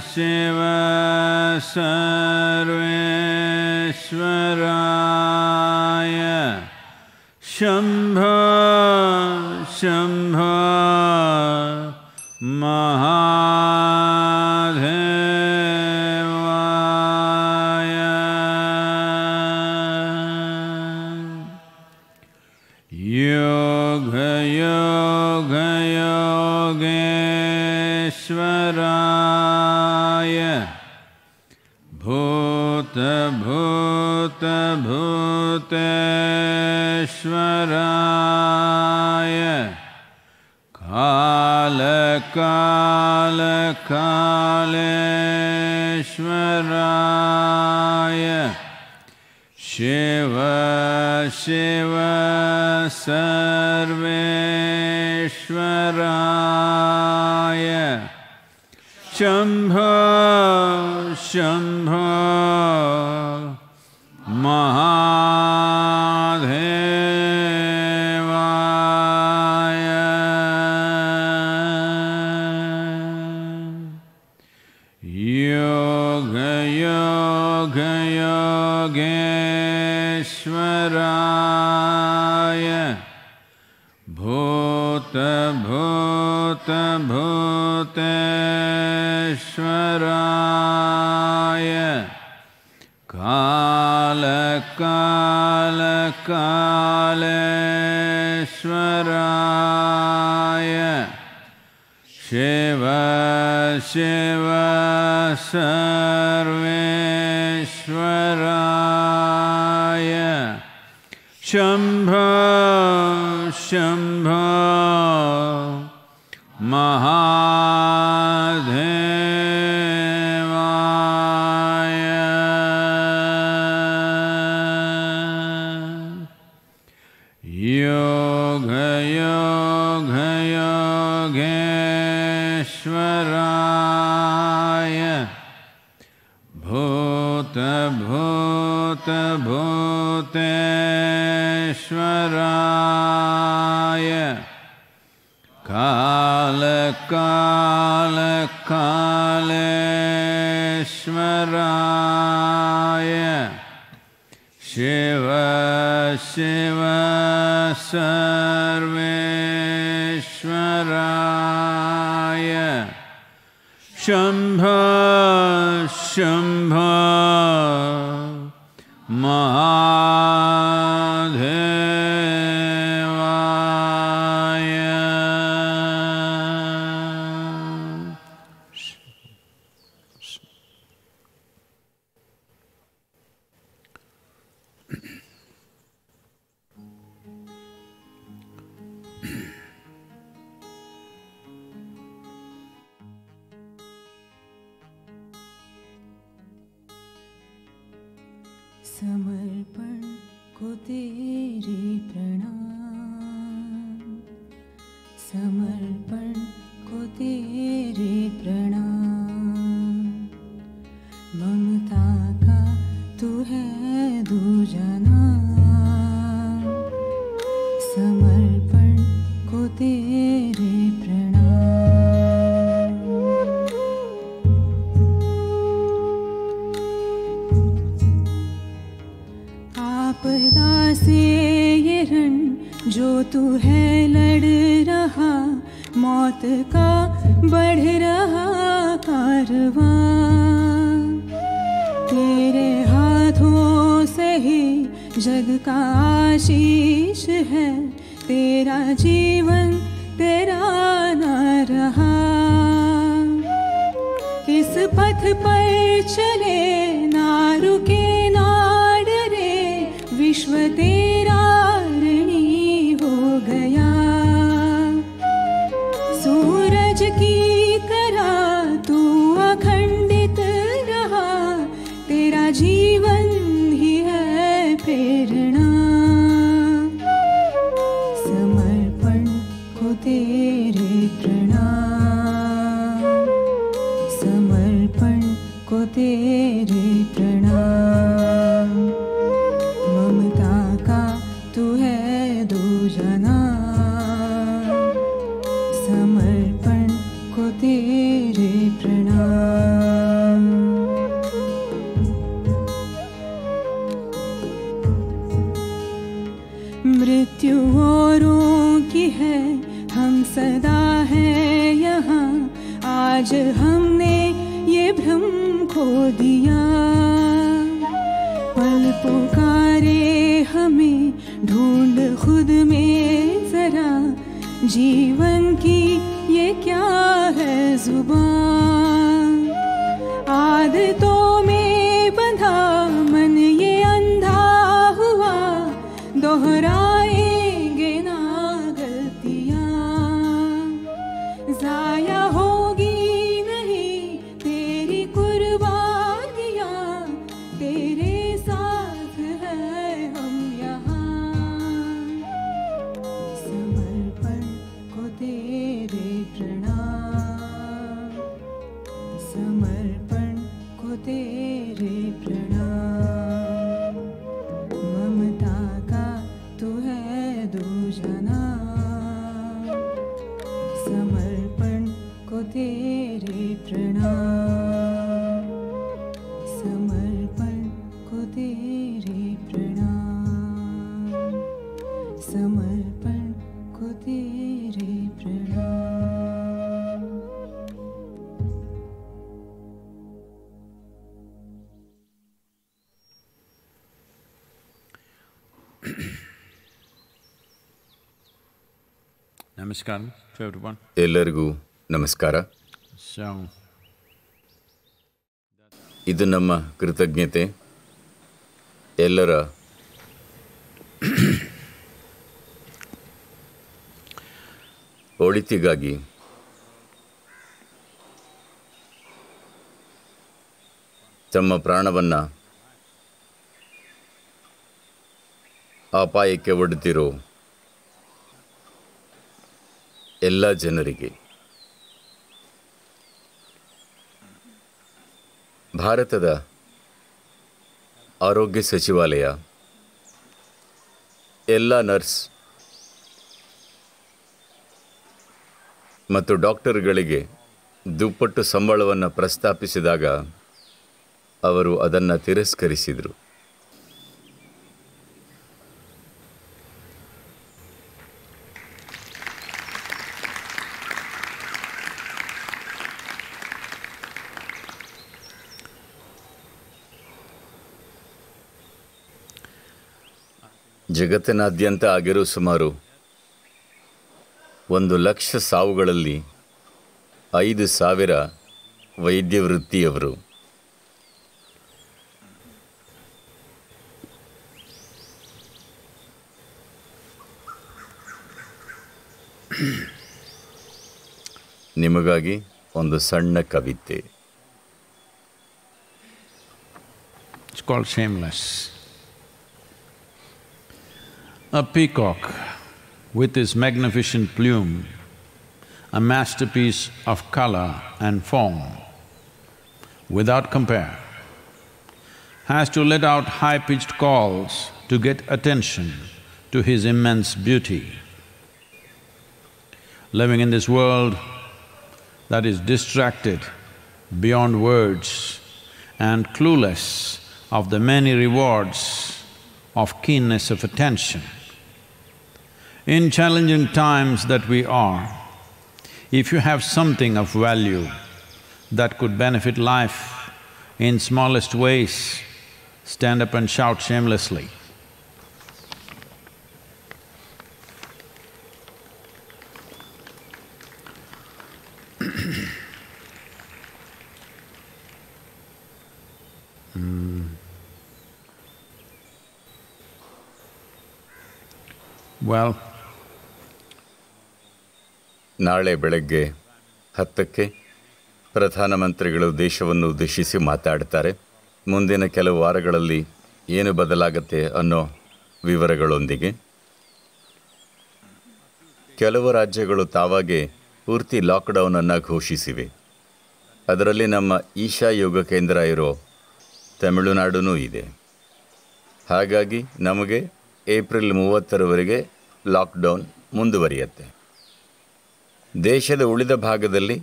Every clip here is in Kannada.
व सर्वेश्वराय शम्भ शम्भ श्वराय कालकालकालश्वराय शिव शिव सर्वेश्वराय शम्भ शम्भ श्वराय कालकालकालराय शेव शिवर्वेश्वराय शम्भ शम्भ भोत भोत भोतश्वराय कालकालकालश्वराय शिव शिव सर्वेश्वराय शम्भ शम्भा goodbye. आज हमने ये भ्रम खो दिया पल पुकारे हमें ढूंढ खुद में जरा जीवन की ये क्या है जुबान ನಮಸ್ಕಾರ ಎಲ್ಲರಿಗೂ ನಮಸ್ಕಾರ ಇದು ನಮ್ಮ ಕೃತಜ್ಞತೆ ಎಲ್ಲರ ಒಳಿತಿಗಾಗಿ ತಮ್ಮ ಪ್ರಾಣವನ್ನು ಅಪಾಯಕ್ಕೆ ಒಡ್ತಿರೋ ಎಲ್ಲ ಜನರಿಗೆ ಭಾರತದ ಆರೋಗ್ಯ ಸಚಿವಾಲಯ ಎಲ್ಲ ನರ್ಸ್ ಮತ್ತು ಡಾಕ್ಟರ್ಗಳಿಗೆ ದುಪ್ಪಟ್ಟು ಸಂಬಳವನ್ನು ಪ್ರಸ್ತಾಪಿಸಿದಾಗ ಅವರು ಅದನ್ನು ತಿರಸ್ಕರಿಸಿದರು ಜಗತ್ತಿನಾದ್ಯಂತ ಆಗಿರೋ ಸುಮಾರು ಒಂದು ಲಕ್ಷ ಸಾವುಗಳಲ್ಲಿ ಐದು ಸಾವಿರ ವೈದ್ಯ ವೃತ್ತಿಯವರು ನಿಮಗಾಗಿ ಒಂದು ಸಣ್ಣ ಕವಿತೆ it's shameless a peacock with his magnificent plume, a masterpiece of color and form without compare, has to let out high-pitched calls to get attention to his immense beauty. Living in this world that is distracted beyond words and clueless of the many rewards of keenness of attention, in challenging times that we are, if you have something of value that could benefit life in smallest ways, stand up and shout shamelessly. Hmm. Well, ನಾಳೆ ಬೆಳಗ್ಗೆ ಹತ್ತಕ್ಕೆ ಪ್ರಧಾನಮಂತ್ರಿಗಳು ದೇಶವನ್ನು ಉದ್ದೇಶಿಸಿ ಮಾತಾಡ್ತಾರೆ ಮುಂದಿನ ಕೆಲವು ವಾರಗಳಲ್ಲಿ ಏನು ಬದಲಾಗುತ್ತೆ ಅನ್ನೋ ವಿವರಗಳೊಂದಿಗೆ ಕೆಲವು ರಾಜ್ಯಗಳು ತಾವಾಗೆ ಪೂರ್ತಿ ಲಾಕ್ಡೌನನ್ನು ಘೋಷಿಸಿವೆ ಅದರಲ್ಲಿ ನಮ್ಮ ಈಶಾ ಯೋಗ ಕೇಂದ್ರ ಇರೋ ತಮಿಳುನಾಡುನೂ ಇದೆ ಹಾಗಾಗಿ ನಮಗೆ ಏಪ್ರಿಲ್ ಮೂವತ್ತರವರೆಗೆ ಲಾಕ್ಡೌನ್ ಮುಂದುವರಿಯುತ್ತೆ ದೇಶದ ಉಳಿದ ಭಾಗದಲ್ಲಿ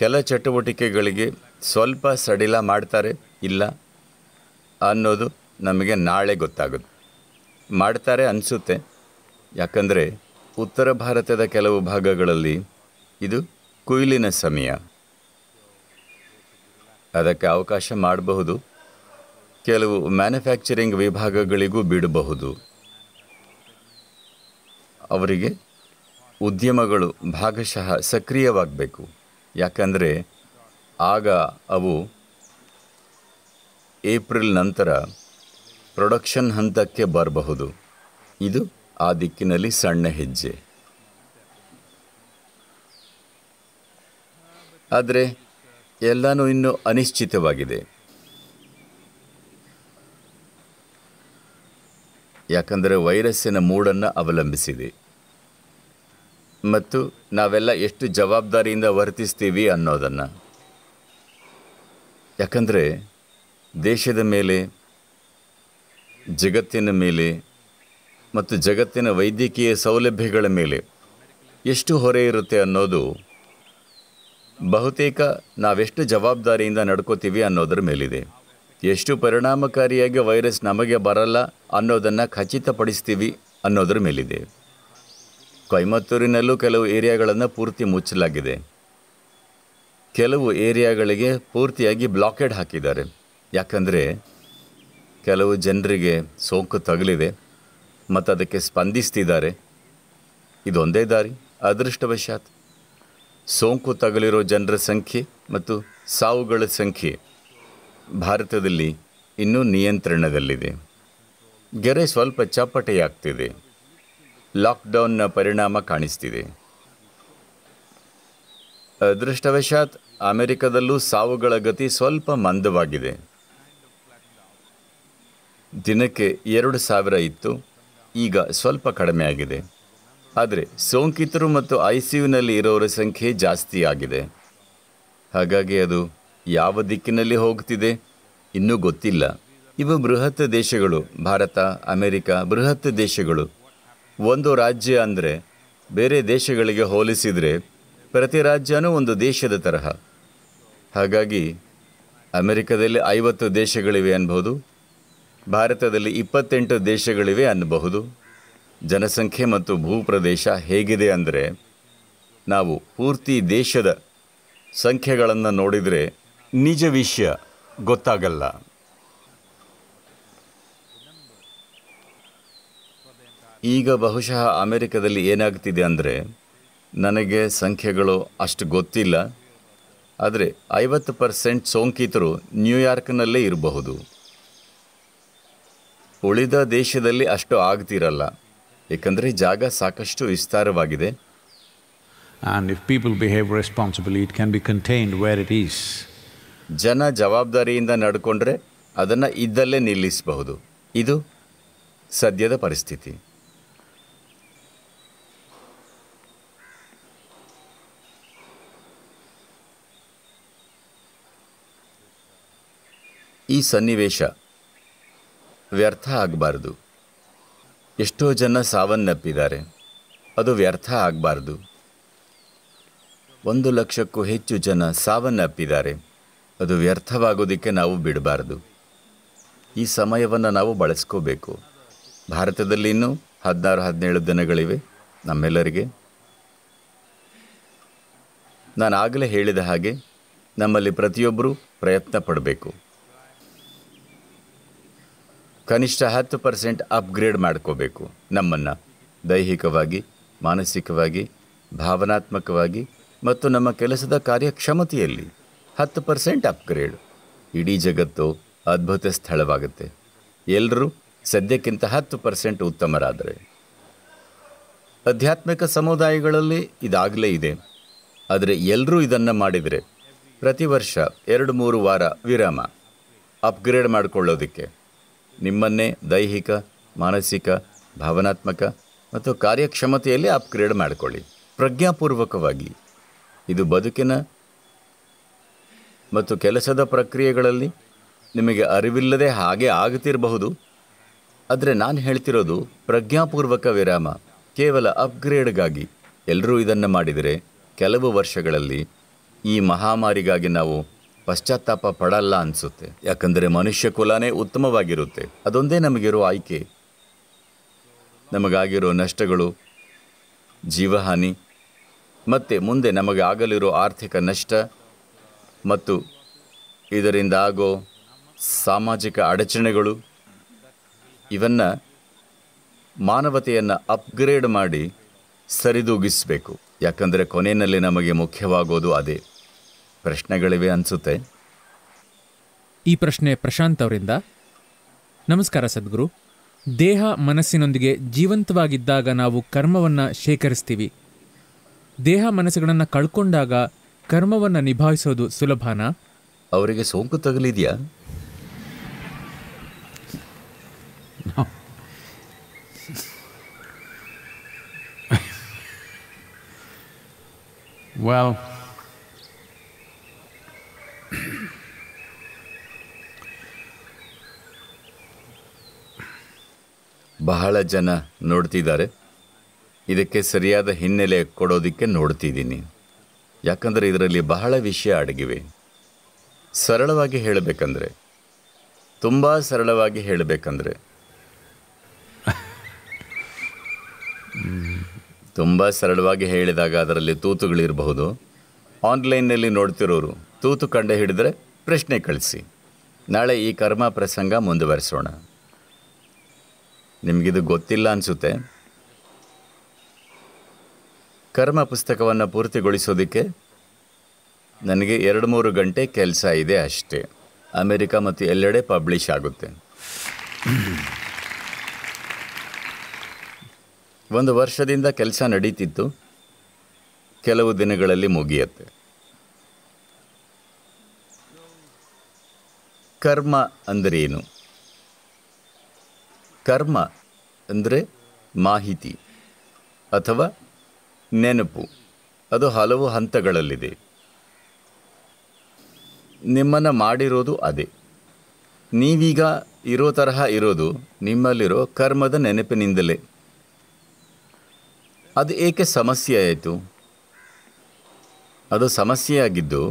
ಕೆಲ ಚಟುವಟಿಕೆಗಳಿಗೆ ಸ್ವಲ್ಪ ಸಡಿಲ ಮಾಡ್ತಾರೆ ಇಲ್ಲ ಅನ್ನೋದು ನಮಗೆ ನಾಳೆ ಗೊತ್ತಾಗುತ್ತೆ ಮಾಡ್ತಾರೆ ಅನಿಸುತ್ತೆ ಯಾಕಂದರೆ ಉತ್ತರ ಭಾರತದ ಕೆಲವು ಭಾಗಗಳಲ್ಲಿ ಇದು ಕುಯ್ಲಿನ ಸಮಯ ಅದಕ್ಕೆ ಅವಕಾಶ ಮಾಡಬಹುದು ಕೆಲವು ಮ್ಯಾನುಫ್ಯಾಕ್ಚರಿಂಗ್ ವಿಭಾಗಗಳಿಗೂ ಬಿಡಬಹುದು ಅವರಿಗೆ ಉದ್ಯಮಗಳು ಭಾಗಶಃ ಸಕ್ರಿಯವಾಗಬೇಕು ಯಾಕಂದರೆ ಆಗ ಅವು ಏಪ್ರಿಲ್ ನಂತರ ಪ್ರೊಡಕ್ಷನ್ ಹಂತಕ್ಕೆ ಬರಬಹುದು ಇದು ಆ ದಿಕ್ಕಿನಲ್ಲಿ ಸಣ್ಣ ಹೆಜ್ಜೆ ಆದರೆ ಎಲ್ಲನೂ ಇನ್ನೂ ಅನಿಶ್ಚಿತವಾಗಿದೆ ಯಾಕಂದರೆ ವೈರಸ್ಸಿನ ಮೂಡನ್ನು ಅವಲಂಬಿಸಿದೆ ಮತ್ತು ನಾವೆಲ್ಲ ಎಷ್ಟು ಜವಾಬ್ದಾರಿಯಿಂದ ವರ್ತಿಸ್ತೀವಿ ಅನ್ನೋದನ್ನು ಯಾಕಂದರೆ ದೇಶದ ಮೇಲೆ ಜಗತ್ತಿನ ಮೇಲೆ ಮತ್ತು ಜಗತ್ತಿನ ವೈದ್ಯಕೀಯ ಸೌಲಭ್ಯಗಳ ಮೇಲೆ ಎಷ್ಟು ಹೊರೆ ಇರುತ್ತೆ ಅನ್ನೋದು ಬಹುತೇಕ ನಾವೆಷ್ಟು ಜವಾಬ್ದಾರಿಯಿಂದ ನಡ್ಕೋತೀವಿ ಅನ್ನೋದ್ರ ಮೇಲಿದೆ ಎಷ್ಟು ಪರಿಣಾಮಕಾರಿಯಾಗಿ ವೈರಸ್ ನಮಗೆ ಬರಲ್ಲ ಅನ್ನೋದನ್ನು ಖಚಿತಪಡಿಸ್ತೀವಿ ಅನ್ನೋದ್ರ ಮೇಲಿದೆ ಕೊಯಮತ್ತೂರಿನಲ್ಲೂ ಕೆಲವು ಏರಿಯಾಗಳನ್ನು ಪೂರ್ತಿ ಮುಚ್ಚಲಾಗಿದೆ ಕೆಲವು ಏರಿಯಾಗಳಿಗೆ ಪೂರ್ತಿಯಾಗಿ ಬ್ಲಾಕೆಡ್ ಹಾಕಿದ್ದಾರೆ ಯಾಕಂದರೆ ಕೆಲವು ಜನರಿಗೆ ಸೋಂಕು ತಗಲಿದೆ ಮತ್ತು ಅದಕ್ಕೆ ಸ್ಪಂದಿಸ್ತಿದ್ದಾರೆ ಇದೊಂದೇ ದಾರಿ ಅದೃಷ್ಟವಶಾತ್ ಸೋಂಕು ತಗಲಿರೋ ಜನರ ಸಂಖ್ಯೆ ಮತ್ತು ಸಾವುಗಳ ಸಂಖ್ಯೆ ಭಾರತದಲ್ಲಿ ಇನ್ನೂ ನಿಯಂತ್ರಣದಲ್ಲಿದೆ ಗೆರೆ ಸ್ವಲ್ಪ ಚಪ್ಪಟೆಯಾಗ್ತಿದೆ ಲಾಕ್ಡೌನ್ನ ಪರಿಣಾಮ ಕಾಣಿಸ್ತಿದೆ ಅದೃಷ್ಟವಶಾತ್ ಅಮೆರಿಕದಲ್ಲೂ ಸಾವುಗಳ ಗತಿ ಸ್ವಲ್ಪ ಮಂದವಾಗಿದೆ ದಿನಕ್ಕೆ ಎರಡು ಸಾವಿರ ಇತ್ತು ಈಗ ಸ್ವಲ್ಪ ಕಡಿಮೆ ಆಗಿದೆ ಆದರೆ ಸೋಂಕಿತರು ಮತ್ತು ಐ ಸಿ ಯುನಲ್ಲಿ ಇರೋರ ಸಂಖ್ಯೆ ಜಾಸ್ತಿ ಆಗಿದೆ ಹಾಗಾಗಿ ಅದು ಯಾವ ದಿಕ್ಕಿನಲ್ಲಿ ಹೋಗ್ತಿದೆ ಇನ್ನೂ ಗೊತ್ತಿಲ್ಲ ಇವು ಬೃಹತ್ ದೇಶಗಳು ಭಾರತ ಅಮೆರಿಕ ಬೃಹತ್ ದೇಶಗಳು ಒಂದು ರಾಜ್ಯ ಅಂದರೆ ಬೇರೆ ದೇಶಗಳಿಗೆ ಹೋಲಿಸಿದರೆ ಪ್ರತಿ ರಾಜ್ಯನೂ ಒಂದು ದೇಶದ ತರಹ ಹಾಗಾಗಿ ಅಮೆರಿಕದಲ್ಲಿ ಐವತ್ತು ದೇಶಗಳಿವೆ ಅನ್ಬೋದು ಭಾರತದಲ್ಲಿ ಇಪ್ಪತ್ತೆಂಟು ದೇಶಗಳಿವೆ ಅನ್ನಬಹುದು ಜನಸಂಖ್ಯೆ ಮತ್ತು ಭೂಪ್ರದೇಶ ಹೇಗಿದೆ ಅಂದರೆ ನಾವು ಪೂರ್ತಿ ದೇಶದ ಸಂಖ್ಯೆಗಳನ್ನು ನೋಡಿದರೆ ನಿಜ ವಿಷಯ ಗೊತ್ತಾಗಲ್ಲ ಈಗ ಬಹುಶಃ ಅಮೆರಿಕದಲ್ಲಿ ಏನಾಗ್ತಿದೆ ಅಂದರೆ ನನಗೆ ಸಂಖ್ಯೆಗಳು ಅಷ್ಟು ಗೊತ್ತಿಲ್ಲ ಆದರೆ ಐವತ್ತು ಪರ್ಸೆಂಟ್ ಸೋಂಕಿತರು ನ್ಯೂಯಾರ್ಕ್ನಲ್ಲೇ ಇರಬಹುದು ಉಳಿದ ದೇಶದಲ್ಲಿ ಅಷ್ಟು ಆಗ್ತಿರಲ್ಲ ಏಕೆಂದರೆ ಜಾಗ ಸಾಕಷ್ಟು ವಿಸ್ತಾರವಾಗಿದೆ and if people behave responsibly it can be contained where it is ಜನ ಜವಾಬ್ದಾರಿಯಿಂದ ನಡ್ಕೊಂಡ್ರೆ ಅದನ್ನು ಇದ್ದಲ್ಲೇ ನಿಲ್ಲಿಸಬಹುದು ಇದು ಸದ್ಯದ ಪರಿಸ್ಥಿತಿ ಈ ಸನ್ನಿವೇಶ ವ್ಯರ್ಥ ಆಗಬಾರ್ದು ಎಷ್ಟೋ ಜನ ಸಾವನ್ನಪ್ಪಿದ್ದಾರೆ ಅದು ವ್ಯರ್ಥ ಆಗಬಾರ್ದು ಒಂದು ಲಕ್ಷಕ್ಕೂ ಹೆಚ್ಚು ಜನ ಸಾವನ್ನಪ್ಪಿದ್ದಾರೆ ಅದು ವ್ಯರ್ಥವಾಗೋದಕ್ಕೆ ನಾವು ಬಿಡಬಾರ್ದು ಈ ಸಮಯವನ್ನು ನಾವು ಬಳಸ್ಕೋಬೇಕು ಭಾರತದಲ್ಲಿ ಇನ್ನೂ ಹದಿನಾರು ಹದಿನೇಳು ದಿನಗಳಿವೆ ನಮ್ಮೆಲ್ಲರಿಗೆ ನಾನು ಆಗಲೇ ಹೇಳಿದ ಹಾಗೆ ನಮ್ಮಲ್ಲಿ ಪ್ರತಿಯೊಬ್ಬರೂ ಪ್ರಯತ್ನ ಪಡಬೇಕು ಕನಿಷ್ಠ ಹತ್ತು ಪರ್ಸೆಂಟ್ ಅಪ್ಗ್ರೇಡ್ ಮಾಡ್ಕೋಬೇಕು ನಮ್ಮನ್ನು ದೈಹಿಕವಾಗಿ ಮಾನಸಿಕವಾಗಿ ಭಾವನಾತ್ಮಕವಾಗಿ ಮತ್ತು ನಮ್ಮ ಕೆಲಸದ ಕಾರ್ಯಕ್ಷಮತೆಯಲ್ಲಿ ಹತ್ತು ಪರ್ಸೆಂಟ್ ಅಪ್ಗ್ರೇಡ್ ಇಡೀ ಜಗತ್ತು ಅದ್ಭುತ ಸ್ಥಳವಾಗುತ್ತೆ ಎಲ್ಲರೂ ಸದ್ಯಕ್ಕಿಂತ ಹತ್ತು ಪರ್ಸೆಂಟ್ ಉತ್ತಮರಾದರೆ ಆಧ್ಯಾತ್ಮಿಕ ಸಮುದಾಯಗಳಲ್ಲಿ ಇದಾಗಲೇ ಇದೆ ಆದರೆ ಎಲ್ಲರೂ ಇದನ್ನು ಮಾಡಿದರೆ ಪ್ರತಿ ವರ್ಷ ಎರಡು ಮೂರು ವಾರ ವಿರಾಮ ಅಪ್ಗ್ರೇಡ್ ಮಾಡಿಕೊಳ್ಳೋದಕ್ಕೆ ನಿಮ್ಮನ್ನೇ ದೈಹಿಕ ಮಾನಸಿಕ ಭಾವನಾತ್ಮಕ ಮತ್ತು ಕಾರ್ಯಕ್ಷಮತೆಯಲ್ಲಿ ಅಪ್ಗ್ರೇಡ್ ಮಾಡಿಕೊಳ್ಳಿ ಪ್ರಜ್ಞಾಪೂರ್ವಕವಾಗಿ ಇದು ಬದುಕಿನ ಮತ್ತು ಕೆಲಸದ ಪ್ರಕ್ರಿಯೆಗಳಲ್ಲಿ ನಿಮಗೆ ಅರಿವಿಲ್ಲದೆ ಹಾಗೆ ಆಗುತ್ತಿರಬಹುದು ಆದರೆ ನಾನು ಹೇಳ್ತಿರೋದು ಪ್ರಜ್ಞಾಪೂರ್ವಕ ವಿರಾಮ ಕೇವಲ ಅಪ್ಗ್ರೇಡ್ಗಾಗಿ ಎಲ್ಲರೂ ಇದನ್ನು ಮಾಡಿದರೆ ಕೆಲವು ವರ್ಷಗಳಲ್ಲಿ ಈ ಮಹಾಮಾರಿಗಾಗಿ ನಾವು ಪಶ್ಚಾತ್ತಾಪ ಪಡಲ್ಲ ಅನಿಸುತ್ತೆ ಯಾಕಂದರೆ ಮನುಷ್ಯ ಕುಲನೇ ಉತ್ತಮವಾಗಿರುತ್ತೆ ಅದೊಂದೇ ನಮಗಿರೋ ಆಯ್ಕೆ ನಮಗಾಗಿರೋ ನಷ್ಟಗಳು ಜೀವಹಾನಿ ಮತ್ತು ಮುಂದೆ ನಮಗೆ ಆಗಲಿರೋ ಆರ್ಥಿಕ ನಷ್ಟ ಮತ್ತು ಇದರಿಂದ ಆಗೋ ಸಾಮಾಜಿಕ ಅಡಚಣೆಗಳು ಇವನ್ನು ಮಾನವತೆಯನ್ನು ಅಪ್ಗ್ರೇಡ್ ಮಾಡಿ ಸರಿದೂಗಿಸಬೇಕು ಯಾಕಂದರೆ ಕೊನೆಯಲ್ಲಿ ನಮಗೆ ಮುಖ್ಯವಾಗೋದು ಅದೇ ಪ್ರಶ್ನೆಗಳಿವೆ ಅನಿಸುತ್ತೆ ಈ ಪ್ರಶ್ನೆ ಪ್ರಶಾಂತ್ ಅವರಿಂದ ನಮಸ್ಕಾರ ಸದ್ಗುರು ದೇಹ ಮನಸ್ಸಿನೊಂದಿಗೆ ಜೀವಂತವಾಗಿದ್ದಾಗ ನಾವು ಕರ್ಮವನ್ನು ಶೇಖರಿಸ್ತೀವಿ ದೇಹ ಮನಸ್ಸುಗಳನ್ನು ಕಳ್ಕೊಂಡಾಗ ಕರ್ಮವನ್ನು ನಿಭಾಯಿಸೋದು ಸುಲಭನಾ ಅವರಿಗೆ ಸೋಂಕು ತಗಲಿದೆಯಾ well, ಬಹಳ ಜನ ನೋಡ್ತಿದ್ದಾರೆ ಇದಕ್ಕೆ ಸರಿಯಾದ ಹಿನ್ನೆಲೆ ಕೊಡೋದಕ್ಕೆ ನೋಡ್ತಿದ್ದೀನಿ ಯಾಕಂದರೆ ಇದರಲ್ಲಿ ಬಹಳ ವಿಷಯ ಅಡಗಿವೆ ಸರಳವಾಗಿ ಹೇಳಬೇಕಂದ್ರೆ ತುಂಬ ಸರಳವಾಗಿ ಹೇಳಬೇಕಂದ್ರೆ ತುಂಬ ಸರಳವಾಗಿ ಹೇಳಿದಾಗ ಅದರಲ್ಲಿ ತೂತುಗಳಿರಬಹುದು ಆನ್ಲೈನ್ನಲ್ಲಿ ನೋಡ್ತಿರೋರು ತೂತು ಕಂಡು ಹಿಡಿದ್ರೆ ಪ್ರಶ್ನೆ ಕಳಿಸಿ ನಾಳೆ ಈ ಕರ್ಮ ಪ್ರಸಂಗ ಮುಂದುವರಿಸೋಣ ನಿಮಗಿದು ಗೊತ್ತಿಲ್ಲ ಅನಿಸುತ್ತೆ ಕರ್ಮ ಪುಸ್ತಕವನ್ನು ಪೂರ್ತಿಗೊಳಿಸೋದಕ್ಕೆ ನನಗೆ ಎರಡು ಮೂರು ಗಂಟೆ ಕೆಲಸ ಇದೆ ಅಷ್ಟೇ ಅಮೆರಿಕ ಮತ್ತು ಎಲ್ಲೆಡೆ ಪಬ್ಲಿಷ್ ಆಗುತ್ತೆ ಒಂದು ವರ್ಷದಿಂದ ಕೆಲಸ ನಡೀತಿತ್ತು ಕೆಲವು ದಿನಗಳಲ್ಲಿ ಮುಗಿಯತ್ತೆ ಕರ್ಮ ಅಂದರೇನು ಕರ್ಮ ಅಂದರೆ ಮಾಹಿತಿ ಅಥವಾ ನೆನಪು ಅದು ಹಲವು ಹಂತಗಳಲ್ಲಿದೆ ನಿಮ್ಮನ್ನು ಮಾಡಿರೋದು ಅದೇ ನೀವೀಗ ಇರೋ ತರಹ ಇರೋದು ನಿಮ್ಮಲ್ಲಿರೋ ಕರ್ಮದ ನೆನಪಿನಿಂದಲೇ ಅದು ಏಕೆ ಸಮಸ್ಯೆ ಆಯಿತು ಅದು ಸಮಸ್ಯೆಯಾಗಿದ್ದು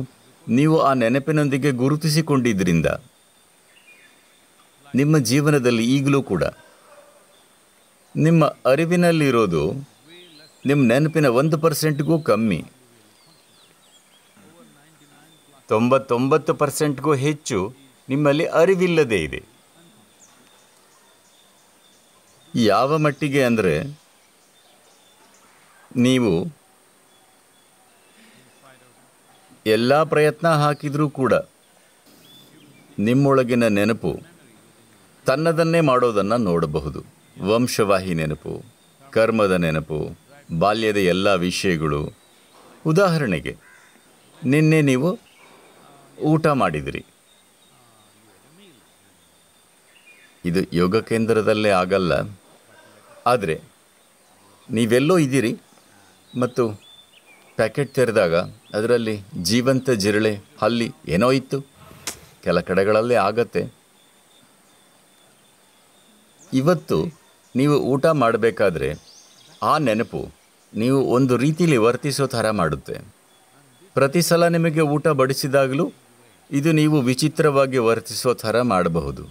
ನೀವು ಆ ನೆನಪಿನೊಂದಿಗೆ ಗುರುತಿಸಿಕೊಂಡಿದ್ದರಿಂದ ನಿಮ್ಮ ಜೀವನದಲ್ಲಿ ಈಗಲೂ ಕೂಡ ನಿಮ್ಮ ಅರಿವಿನಲ್ಲಿರೋದು ನಿಮ್ಮ ನೆನಪಿನ ಒಂದು ಪರ್ಸೆಂಟ್ಗೂ ಕಮ್ಮಿ ತೊಂಬತ್ತೊಂಬತ್ತು ಪರ್ಸೆಂಟ್ಗೂ ಹೆಚ್ಚು ನಿಮ್ಮಲ್ಲಿ ಅರಿವಿಲ್ಲದೇ ಇದೆ ಯಾವ ಮಟ್ಟಿಗೆ ಅಂದರೆ ನೀವು ಎಲ್ಲ ಪ್ರಯತ್ನ ಹಾಕಿದರೂ ಕೂಡ ನಿಮ್ಮೊಳಗಿನ ನೆನಪು ತನ್ನದನ್ನೇ ಮಾಡೋದನ್ನು ನೋಡಬಹುದು ವಂಶವಾಹಿ ನೆನಪು ಕರ್ಮದ ನೆನಪು ಬಾಲ್ಯದ ಎಲ್ಲ ವಿಷಯಗಳು ಉದಾಹರಣೆಗೆ ನಿನ್ನೆ ನೀವು ಊಟ ಮಾಡಿದಿರಿ ಇದು ಯೋಗ ಕೇಂದ್ರದಲ್ಲೇ ಆಗಲ್ಲ ಆದರೆ ನೀವೆಲ್ಲೋ ಇದ್ದೀರಿ ಮತ್ತು ಪ್ಯಾಕೆಟ್ ತೆರೆದಾಗ ಅದರಲ್ಲಿ ಜೀವಂತ ಜಿರಳೆ ಹಲ್ಲಿ ಏನೋ ಇತ್ತು ಕೆಲ ಕಡೆಗಳಲ್ಲಿ ಆಗತ್ತೆ ಇವತ್ತು ನೀವು ಊಟ ಮಾಡಬೇಕಾದ್ರೆ ಆ ನೆನಪು ನೀವು ಒಂದು ರೀತಿಯಲ್ಲಿ ವರ್ತಿಸೋ ಥರ ಮಾಡುತ್ತೆ ಪ್ರತಿ ಸಲ ನಿಮಗೆ ಊಟ ಬಡಿಸಿದಾಗಲೂ ಇದು ನೀವು ವಿಚಿತ್ರವಾಗಿ ವರ್ತಿಸೋ ಥರ ಮಾಡಬಹುದು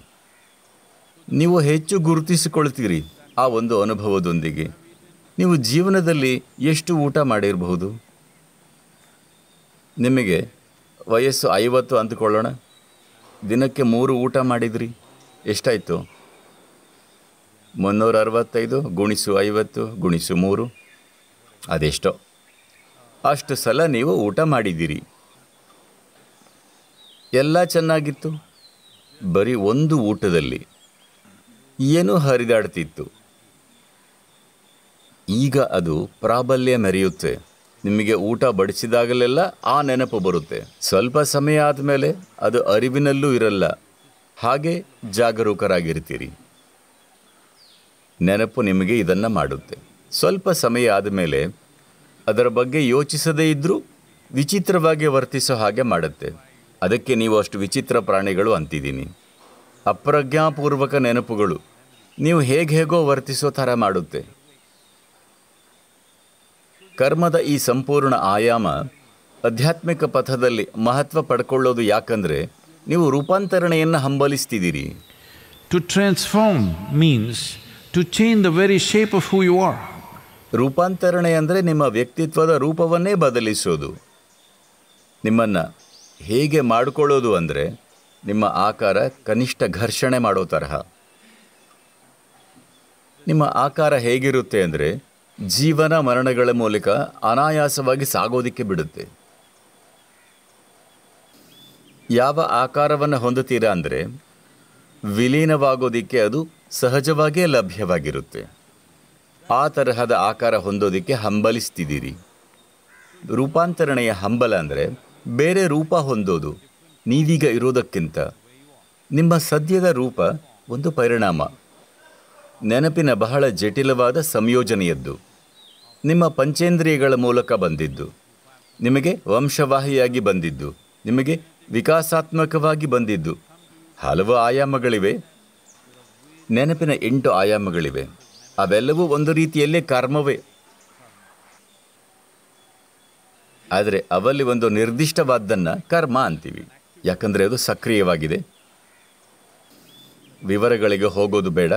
ನೀವು ಹೆಚ್ಚು ಗುರುತಿಸಿಕೊಳ್ತೀರಿ ಆ ಒಂದು ಅನುಭವದೊಂದಿಗೆ ನೀವು ಜೀವನದಲ್ಲಿ ಎಷ್ಟು ಊಟ ಮಾಡಿರಬಹುದು ನಿಮಗೆ ವಯಸ್ಸು ಐವತ್ತು ಅಂದುಕೊಳ್ಳೋಣ ದಿನಕ್ಕೆ ಮೂರು ಊಟ ಮಾಡಿದ್ರಿ ಎಷ್ಟಾಯಿತು ಮುನ್ನೂರ ಅರವತ್ತೈದು ಗುಣಿಸು ಐವತ್ತು ಗುಣಿಸು ಮೂರು ಅದೆಷ್ಟೋ ಅಷ್ಟು ಸಲ ನೀವು ಊಟ ಮಾಡಿದ್ದೀರಿ ಎಲ್ಲ ಚೆನ್ನಾಗಿತ್ತು ಬರೀ ಒಂದು ಊಟದಲ್ಲಿ ಏನೂ ಹರಿದಾಡ್ತಿತ್ತು ಈಗ ಅದು ಪ್ರಾಬಲ್ಯ ಮೆರೆಯುತ್ತೆ ನಿಮಗೆ ಊಟ ಬಡಿಸಿದಾಗಲೆಲ್ಲ ಆ ನೆನಪು ಬರುತ್ತೆ ಸ್ವಲ್ಪ ಸಮಯ ಆದಮೇಲೆ ಅದು ಅರಿವಿನಲ್ಲೂ ಇರಲ್ಲ ಹಾಗೆ ಜಾಗರೂಕರಾಗಿರ್ತೀರಿ ನೆನಪು ನಿಮಗೆ ಇದನ್ನು ಮಾಡುತ್ತೆ ಸ್ವಲ್ಪ ಸಮಯ ಆದಮೇಲೆ ಅದರ ಬಗ್ಗೆ ಯೋಚಿಸದೇ ಇದ್ದರೂ ವಿಚಿತ್ರವಾಗಿ ವರ್ತಿಸೋ ಹಾಗೆ ಮಾಡುತ್ತೆ ಅದಕ್ಕೆ ನೀವು ಅಷ್ಟು ವಿಚಿತ್ರ ಪ್ರಾಣಿಗಳು ಅಂತಿದ್ದೀನಿ ಅಪ್ರಜ್ಞಾಪೂರ್ವಕ ನೆನಪುಗಳು ನೀವು ಹೇಗೆ ಹೇಗೋ ವರ್ತಿಸೋ ಥರ ಮಾಡುತ್ತೆ ಕರ್ಮದ ಈ ಸಂಪೂರ್ಣ ಆಯಾಮ ಆಧ್ಯಾತ್ಮಿಕ ಪಥದಲ್ಲಿ ಮಹತ್ವ ಪಡ್ಕೊಳ್ಳೋದು ಯಾಕಂದರೆ ನೀವು ರೂಪಾಂತರಣೆಯನ್ನು ಹಂಬಲಿಸ್ತಿದ್ದೀರಿ to transform means to change the very shape of who you are ರೂಪಾಂತರಣೆ ಅಂದರೆ ನಿಮ್ಮ ವ್ಯಕ್ತಿತ್ವದ ರೂಪವನ್ನೇ ಬದಲಿಸೋದು ನಿಮ್ಮನ್ನು ಹೇಗೆ ಮಾಡಿಕೊಳ್ಳೋದು ಅಂದರೆ ನಿಮ್ಮ ಆಕಾರ ಕನಿಷ್ಠ ಘರ್ಷಣೆ ಮಾಡೋ ತರಹ ನಿಮ್ಮ ಆಕಾರ ಹೇಗಿರುತ್ತೆ ಅಂದರೆ ಜೀವನ ಮರಣಗಳ ಮೂಲಕ ಅನಾಯಾಸವಾಗಿ ಸಾಗೋದಿಕ್ಕೆ ಬಿಡುತ್ತೆ ಯಾವ ಆಕಾರವನ್ನು ಹೊಂದುತ್ತೀರಾ ಅಂದರೆ ವಿಲೀನವಾಗೋದಿಕ್ಕೆ ಅದು ಸಹಜವಾಗಿಯೇ ಲಭ್ಯವಾಗಿರುತ್ತೆ ಆ ತರಹದ ಆಕಾರ ಹೊಂದೋದಕ್ಕೆ ಹಂಬಲಿಸ್ತಿದ್ದೀರಿ ರೂಪಾಂತರಣೆಯ ಹಂಬಲ ಅಂದರೆ ಬೇರೆ ರೂಪ ಹೊಂದೋದು ನೀವೀಗ ಇರೋದಕ್ಕಿಂತ ನಿಮ್ಮ ಸದ್ಯದ ರೂಪ ಒಂದು ಪರಿಣಾಮ ನೆನಪಿನ ಬಹಳ ಜಟಿಲವಾದ ಸಂಯೋಜನೆಯದ್ದು ನಿಮ್ಮ ಪಂಚೇಂದ್ರಿಯಗಳ ಮೂಲಕ ಬಂದಿದ್ದು ನಿಮಗೆ ವಂಶವಾಹಿಯಾಗಿ ಬಂದಿದ್ದು ನಿಮಗೆ ವಿಕಾಸಾತ್ಮಕವಾಗಿ ಬಂದಿದ್ದು ಹಲವು ಆಯಾಮಗಳಿವೆ ನೆನಪಿನ ಎಂಟು ಆಯಾಮಗಳಿವೆ ಅವೆಲ್ಲವೂ ಒಂದು ರೀತಿಯಲ್ಲೇ ಕರ್ಮವೇ ಆದರೆ ಅವಲ್ಲಿ ಒಂದು ನಿರ್ದಿಷ್ಟವಾದ್ದನ್ನು ಕರ್ಮ ಅಂತೀವಿ ಯಾಕಂದರೆ ಅದು ಸಕ್ರಿಯವಾಗಿದೆ ವಿವರಗಳಿಗೆ ಹೋಗೋದು ಬೇಡ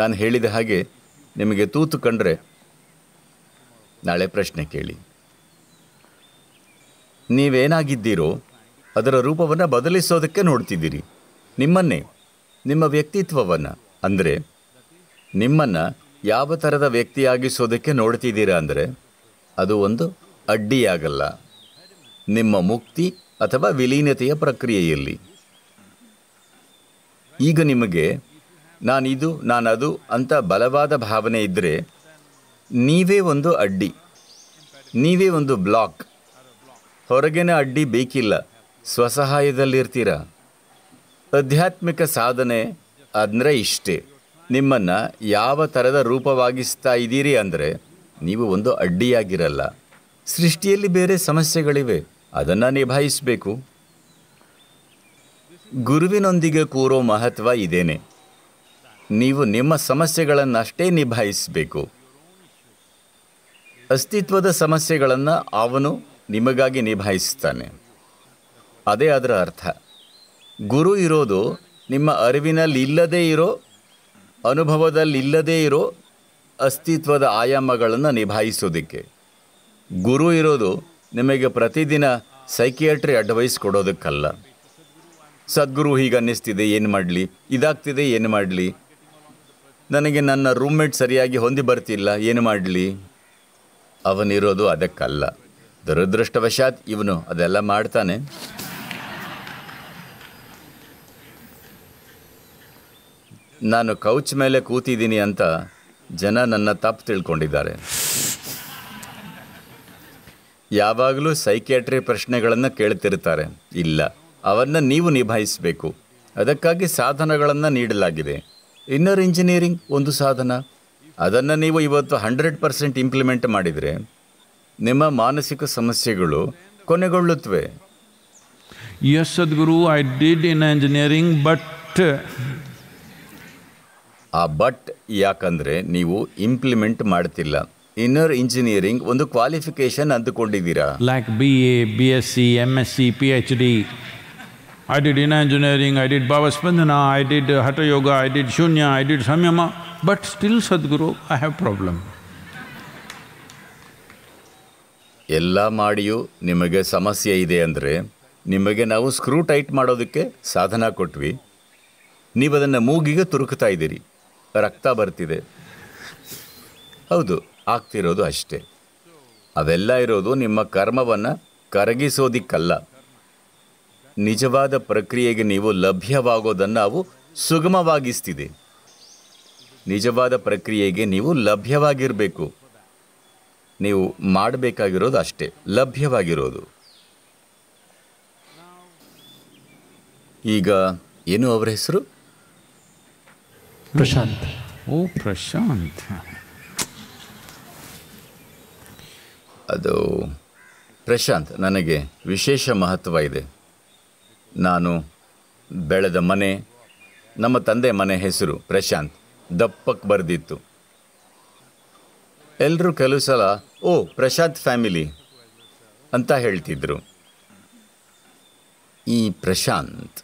ನಾನು ಹೇಳಿದ ಹಾಗೆ ನಿಮಗೆ ತೂತು ಕಂಡ್ರೆ ನಾಳೆ ಪ್ರಶ್ನೆ ಕೇಳಿ ನೀವೇನಾಗಿದ್ದೀರೋ ಅದರ ರೂಪವನ್ನು ಬದಲಿಸೋದಕ್ಕೆ ನೋಡ್ತಿದ್ದೀರಿ ನಿಮ್ಮನ್ನೇ ನಿಮ್ಮ ವ್ಯಕ್ತಿತ್ವವನ್ನು ಅಂದರೆ ನಿಮ್ಮನ್ನು ಯಾವ ಥರದ ವ್ಯಕ್ತಿಯಾಗಿಸೋದಕ್ಕೆ ನೋಡ್ತಿದ್ದೀರಾ ಅಂದರೆ ಅದು ಒಂದು ಅಡ್ಡಿಯಾಗಲ್ಲ ನಿಮ್ಮ ಮುಕ್ತಿ ಅಥವಾ ವಿಲೀನತೆಯ ಪ್ರಕ್ರಿಯೆಯಲ್ಲಿ ಈಗ ನಿಮಗೆ ನಾನಿದು ನಾನದು ಅಂತ ಬಲವಾದ ಭಾವನೆ ಇದ್ದರೆ ನೀವೇ ಒಂದು ಅಡ್ಡಿ ನೀವೇ ಒಂದು ಬ್ಲಾಕ್ ಹೊರಗಿನ ಅಡ್ಡಿ ಬೇಕಿಲ್ಲ ಸ್ವಸಹಾಯದಲ್ಲಿರ್ತೀರ ಆಧ್ಯಾತ್ಮಿಕ ಸಾಧನೆ ಅಂದರೆ ಇಷ್ಟೇ ನಿಮ್ಮನ್ನು ಯಾವ ಥರದ ರೂಪವಾಗಿಸ್ತಾ ಇದ್ದೀರಿ ಅಂದರೆ ನೀವು ಒಂದು ಅಡ್ಡಿಯಾಗಿರಲ್ಲ ಸೃಷ್ಟಿಯಲ್ಲಿ ಬೇರೆ ಸಮಸ್ಯೆಗಳಿವೆ ಅದನ್ನು ನಿಭಾಯಿಸಬೇಕು ಗುರುವಿನೊಂದಿಗೆ ಕೂರೋ ಮಹತ್ವ ಇದೇನೆ ನೀವು ನಿಮ್ಮ ಸಮಸ್ಯೆಗಳನ್ನಷ್ಟೇ ನಿಭಾಯಿಸಬೇಕು ಅಸ್ತಿತ್ವದ ಸಮಸ್ಯೆಗಳನ್ನು ಅವನು ನಿಮಗಾಗಿ ನಿಭಾಯಿಸ್ತಾನೆ ಅದೇ ಅದರ ಅರ್ಥ ಗುರು ಇರೋದು ನಿಮ್ಮ ಅರಿವಿನಲ್ಲಿ ಇಲ್ಲದೇ ಇರೋ ಅನುಭವದಲ್ಲಿ ಇಲ್ಲದೇ ಇರೋ ಅಸ್ತಿತ್ವದ ಆಯಾಮಗಳನ್ನು ನಿಭಾಯಿಸೋದಕ್ಕೆ ಗುರು ಇರೋದು ನಿಮಗೆ ಪ್ರತಿದಿನ ಸೈಕಿಯಾಟ್ರಿ ಅಡ್ವೈಸ್ ಕೊಡೋದಕ್ಕಲ್ಲ ಸದ್ಗುರು ಹೀಗೆ ಅನ್ನಿಸ್ತಿದೆ ಏನು ಮಾಡಲಿ ಇದಾಗ್ತಿದೆ ಏನು ಮಾಡಲಿ ನನಗೆ ನನ್ನ ರೂಮ್ಮೇಟ್ ಸರಿಯಾಗಿ ಹೊಂದಿ ಬರ್ತಿಲ್ಲ ಏನು ಮಾಡಲಿ ಅವನಿರೋದು ಅದಕ್ಕಲ್ಲ ದುರದೃಷ್ಟವಶಾತ್ ಇವನು ಅದೆಲ್ಲ ಮಾಡ್ತಾನೆ ನಾನು ಕೌಚ್ ಮೇಲೆ ಕೂತಿದ್ದೀನಿ ಅಂತ ಜನ ನನ್ನ ತಪ್ಪು ತಿಳ್ಕೊಂಡಿದ್ದಾರೆ ಯಾವಾಗಲೂ ಸೈಕ್ಯಾಟ್ರಿ ಪ್ರಶ್ನೆಗಳನ್ನು ಕೇಳ್ತಿರ್ತಾರೆ ಇಲ್ಲ ಅವನ್ನು ನೀವು ನಿಭಾಯಿಸಬೇಕು ಅದಕ್ಕಾಗಿ ಸಾಧನಗಳನ್ನು ನೀಡಲಾಗಿದೆ ಇನ್ನರ್ ಇಂಜಿನಿಯರಿಂಗ್ ಒಂದು ಸಾಧನ ಅದನ್ನು ನೀವು ಇವತ್ತು ಹಂಡ್ರೆಡ್ ಪರ್ಸೆಂಟ್ ಇಂಪ್ಲಿಮೆಂಟ್ ಮಾಡಿದರೆ ನಿಮ್ಮ ಮಾನಸಿಕ ಸಮಸ್ಯೆಗಳು ಕೊನೆಗೊಳ್ಳುತ್ತವೆ yes Sadhguru I did in engineering but uh but ಯಾಕಂದರೆ ನೀವು ಇಂಪ್ಲಿಮೆಂಟ್ ಮಾಡ್ತಿಲ್ಲ ಇನ್ನರ್ ಇಂಜಿನಿಯರಿಂಗ್ ಒಂದು ಕ್ವಾಲಿಫಿಕೇಶನ್ ಅಂದುಕೊಂಡಿದ್ದೀರಾ like B A B S C M S C P H D I did inner engineering I did Bhavaspandana I did Hatha Yoga I did Shoonya I did Samyama but still Sadhguru I have problem ಎಲ್ಲ ಮಾಡಿಯೂ ನಿಮಗೆ ಸಮಸ್ಯೆ ಇದೆ ಅಂದರೆ ನಿಮಗೆ ನಾವು ಸ್ಕ್ರೂ ಟೈಟ್ ಮಾಡೋದಕ್ಕೆ ಸಾಧನ ಕೊಟ್ವಿ ನೀವು ಅದನ್ನು ಮೂಗಿಗೆ ತುರುಕುತ್ತಾ ಇದ್ದೀರಿ ರಕ್ತ ಬರ್ತಿದೆ ಹೌದು ಆಗ್ತಿರೋದು ಅಷ್ಟೇ ಅವೆಲ್ಲ ಇರೋದು ನಿಮ್ಮ ಕರ್ಮವನ್ನು ಕರಗಿಸೋದಿಕ್ಕಲ್ಲ ನಿಜವಾದ ಪ್ರಕ್ರಿಯೆಗೆ ನೀವು ಲಭ್ಯವಾಗೋದನ್ನು ಅವು ಸುಗಮವಾಗಿಸ್ತಿದೆ ನಿಜವಾದ ಪ್ರಕ್ರಿಯೆಗೆ ನೀವು ಲಭ್ಯವಾಗಿರಬೇಕು ನೀವು ಮಾಡಬೇಕಾಗಿರೋದು ಅಷ್ಟೇ ಲಭ್ಯವಾಗಿರೋದು ಈಗ ಏನು ಅವರ ಹೆಸರು ಪ್ರಶಾಂತ್ ಓ ಪ್ರಶಾಂತ್ ಅದು ಪ್ರಶಾಂತ್ ನನಗೆ ವಿಶೇಷ ಮಹತ್ವ ಇದೆ ನಾನು ಬೆಳೆದ ಮನೆ ನಮ್ಮ ತಂದೆ ಮನೆ ಹೆಸರು ಪ್ರಶಾಂತ್ ದಪ್ಪಕ್ಕೆ ಬರೆದಿತ್ತು ಎಲ್ಲರೂ ಕೆಲವು ಸಲ ಓ ಪ್ರಶಾಂತ್ ಫ್ಯಾಮಿಲಿ ಅಂತ ಹೇಳ್ತಿದ್ರು ಈ ಪ್ರಶಾಂತ್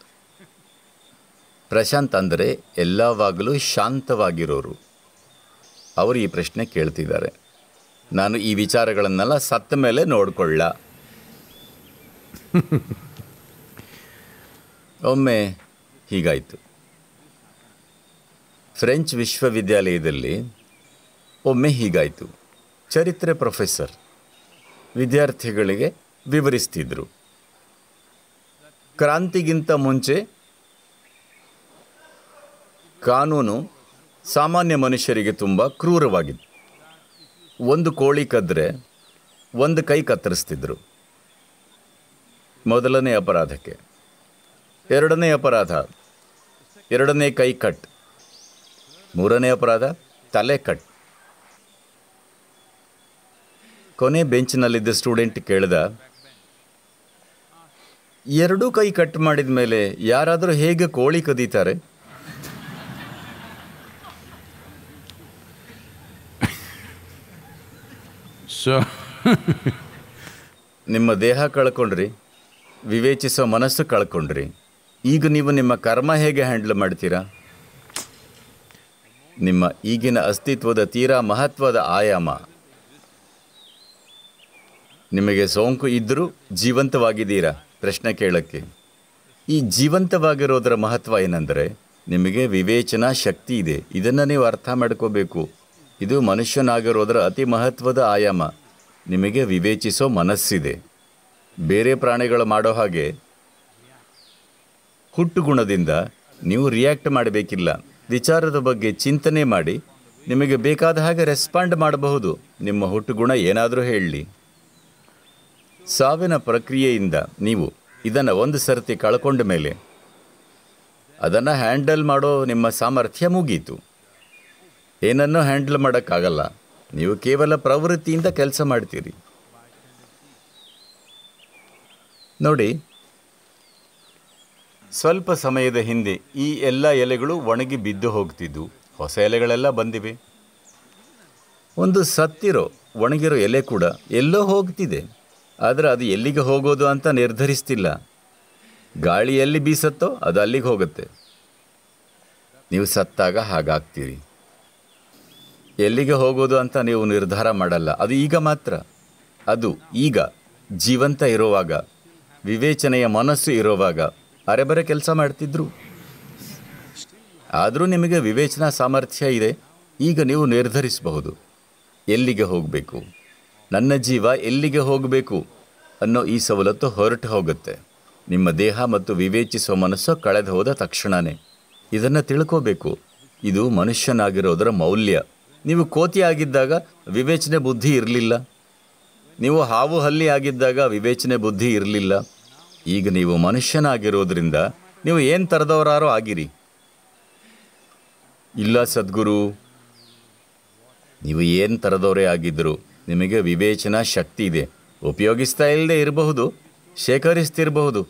ಪ್ರಶಾಂತ್ ಅಂದರೆ ಎಲ್ಲವಾಗಲೂ ಶಾಂತವಾಗಿರೋರು ಅವರು ಈ ಪ್ರಶ್ನೆ ಕೇಳ್ತಿದ್ದಾರೆ ನಾನು ಈ ವಿಚಾರಗಳನ್ನೆಲ್ಲ ಸತ್ತ ಮೇಲೆ ನೋಡಿಕೊಳ್ಳ ಒಮ್ಮೆ ಹೀಗಾಯಿತು ಫ್ರೆಂಚ್ ವಿಶ್ವವಿದ್ಯಾಲಯದಲ್ಲಿ ಒಮ್ಮೆ ಹೀಗಾಯಿತು ಚರಿತ್ರೆ ಪ್ರೊಫೆಸರ್ ವಿದ್ಯಾರ್ಥಿಗಳಿಗೆ ವಿವರಿಸ್ತಿದ್ರು ಕ್ರಾಂತಿಗಿಂತ ಮುಂಚೆ ಕಾನೂನು ಸಾಮಾನ್ಯ ಮನುಷ್ಯರಿಗೆ ತುಂಬ ಕ್ರೂರವಾಗಿತ್ತು ಒಂದು ಕೋಳಿ ಕದ್ದರೆ ಒಂದು ಕೈ ಕತ್ತರಿಸ್ತಿದ್ರು ಮೊದಲನೇ ಅಪರಾಧಕ್ಕೆ ಎರಡನೇ ಅಪರಾಧ ಎರಡನೇ ಕೈ ಕಟ್ ಮೂರನೇ ಅಪರಾಧ ತಲೆ ಕಟ್ ಕೊನೆ ಬೆಂಚ್ನಲ್ಲಿದ್ದ ಸ್ಟೂಡೆಂಟ್ ಕೇಳಿದ ಎರಡೂ ಕೈ ಕಟ್ ಮಾಡಿದ ಮೇಲೆ ಯಾರಾದರೂ ಹೇಗೆ ಕೋಳಿ ಕದೀತಾರೆ ಸೊ ನಿಮ್ಮ ದೇಹ ಕಳ್ಕೊಂಡ್ರಿ ವಿವೇಚಿಸೋ ಮನಸ್ಸು ಕಳ್ಕೊಂಡ್ರಿ ಈಗ ನೀವು ನಿಮ್ಮ ಕರ್ಮ ಹೇಗೆ ಹ್ಯಾಂಡಲ್ ಮಾಡ್ತೀರಾ ನಿಮ್ಮ ಈಗಿನ ಅಸ್ತಿತ್ವದ ತೀರಾ ಮಹತ್ವದ ಆಯಾಮ ನಿಮಗೆ ಸೋಂಕು ಇದ್ದರೂ ಜೀವಂತವಾಗಿದ್ದೀರಾ ಪ್ರಶ್ನೆ ಕೇಳಕ್ಕೆ ಈ ಜೀವಂತವಾಗಿರೋದರ ಮಹತ್ವ ಏನಂದರೆ ನಿಮಗೆ ವಿವೇಚನಾ ಶಕ್ತಿ ಇದೆ ಇದನ್ನು ನೀವು ಅರ್ಥ ಮಾಡ್ಕೋಬೇಕು ಇದು ಮನುಷ್ಯನಾಗಿರೋದರ ಅತಿ ಮಹತ್ವದ ಆಯಾಮ ನಿಮಗೆ ವಿವೇಚಿಸೋ ಮನಸ್ಸಿದೆ ಬೇರೆ ಪ್ರಾಣಿಗಳು ಮಾಡೋ ಹಾಗೆ ಹುಟ್ಟು ಗುಣದಿಂದ ನೀವು ರಿಯಾಕ್ಟ್ ಮಾಡಬೇಕಿಲ್ಲ ವಿಚಾರದ ಬಗ್ಗೆ ಚಿಂತನೆ ಮಾಡಿ ನಿಮಗೆ ಬೇಕಾದ ಹಾಗೆ ರೆಸ್ಪಾಂಡ್ ಮಾಡಬಹುದು ನಿಮ್ಮ ಹುಟ್ಟು ಗುಣ ಏನಾದರೂ ಹೇಳಿ ಸಾವಿನ ಪ್ರಕ್ರಿಯೆಯಿಂದ ನೀವು ಇದನ್ನು ಒಂದು ಸರ್ತಿ ಕಳ್ಕೊಂಡ ಮೇಲೆ ಅದನ್ನು ಹ್ಯಾಂಡಲ್ ಮಾಡೋ ನಿಮ್ಮ ಸಾಮರ್ಥ್ಯ ಮುಗೀತು ಏನನ್ನೂ ಹ್ಯಾಂಡಲ್ ಮಾಡೋಕ್ಕಾಗಲ್ಲ ನೀವು ಕೇವಲ ಪ್ರವೃತ್ತಿಯಿಂದ ಕೆಲಸ ಮಾಡ್ತೀರಿ ನೋಡಿ ಸ್ವಲ್ಪ ಸಮಯದ ಹಿಂದೆ ಈ ಎಲ್ಲ ಎಲೆಗಳು ಒಣಗಿ ಬಿದ್ದು ಹೋಗ್ತಿದ್ದು ಹೊಸ ಎಲೆಗಳೆಲ್ಲ ಬಂದಿವೆ ಒಂದು ಸತ್ತಿರೋ ಒಣಗಿರೋ ಎಲೆ ಕೂಡ ಎಲ್ಲೋ ಹೋಗ್ತಿದೆ ಆದರೆ ಅದು ಎಲ್ಲಿಗೆ ಹೋಗೋದು ಅಂತ ನಿರ್ಧರಿಸ್ತಿಲ್ಲ ಗಾಳಿ ಎಲ್ಲಿ ಬೀಸತ್ತೋ ಅದು ಅಲ್ಲಿಗೆ ಹೋಗುತ್ತೆ ನೀವು ಸತ್ತಾಗ ಹಾಗಾಗ್ತೀರಿ ಎಲ್ಲಿಗೆ ಹೋಗೋದು ಅಂತ ನೀವು ನಿರ್ಧಾರ ಮಾಡಲ್ಲ ಅದು ಈಗ ಮಾತ್ರ ಅದು ಈಗ ಜೀವಂತ ಇರುವಾಗ ವಿವೇಚನೆಯ ಮನಸ್ಸು ಇರುವಾಗ ಅರೆಬರೆ ಕೆಲಸ ಮಾಡ್ತಿದ್ರು ಆದರೂ ನಿಮಗೆ ವಿವೇಚನಾ ಸಾಮರ್ಥ್ಯ ಇದೆ ಈಗ ನೀವು ನಿರ್ಧರಿಸಬಹುದು ಎಲ್ಲಿಗೆ ಹೋಗಬೇಕು ನನ್ನ ಜೀವ ಎಲ್ಲಿಗೆ ಹೋಗಬೇಕು ಅನ್ನೋ ಈ ಸವಲತ್ತು ಹೊರಟು ಹೋಗುತ್ತೆ ನಿಮ್ಮ ದೇಹ ಮತ್ತು ವಿವೇಚಿಸುವ ಮನಸ್ಸು ಕಳೆದು ಹೋದ ತಕ್ಷಣವೇ ಇದನ್ನು ತಿಳ್ಕೋಬೇಕು ಇದು ಮನುಷ್ಯನಾಗಿರೋದರ ಮೌಲ್ಯ ನೀವು ಕೋತಿ ಆಗಿದ್ದಾಗ ವಿವೇಚನೆ ಬುದ್ಧಿ ಇರಲಿಲ್ಲ ನೀವು ಹಾವು ಹಲ್ಲಿ ಆಗಿದ್ದಾಗ ವಿವೇಚನೆ ಬುದ್ಧಿ ಇರಲಿಲ್ಲ ಈಗ ನೀವು ಮನುಷ್ಯನಾಗಿರೋದ್ರಿಂದ ನೀವು ಏನು ತರದವರಾರೋ ಆಗಿರಿ ಇಲ್ಲ ಸದ್ಗುರು ನೀವು ಏನು ತರದವರೇ ಆಗಿದ್ದರು ನಿಮಗೆ ವಿವೇಚನಾ ಶಕ್ತಿ ಇದೆ ಉಪಯೋಗಿಸ್ತಾ ಇಲ್ಲದೆ ಇರಬಹುದು ಶೇಖರಿಸ್ತಿರಬಹುದು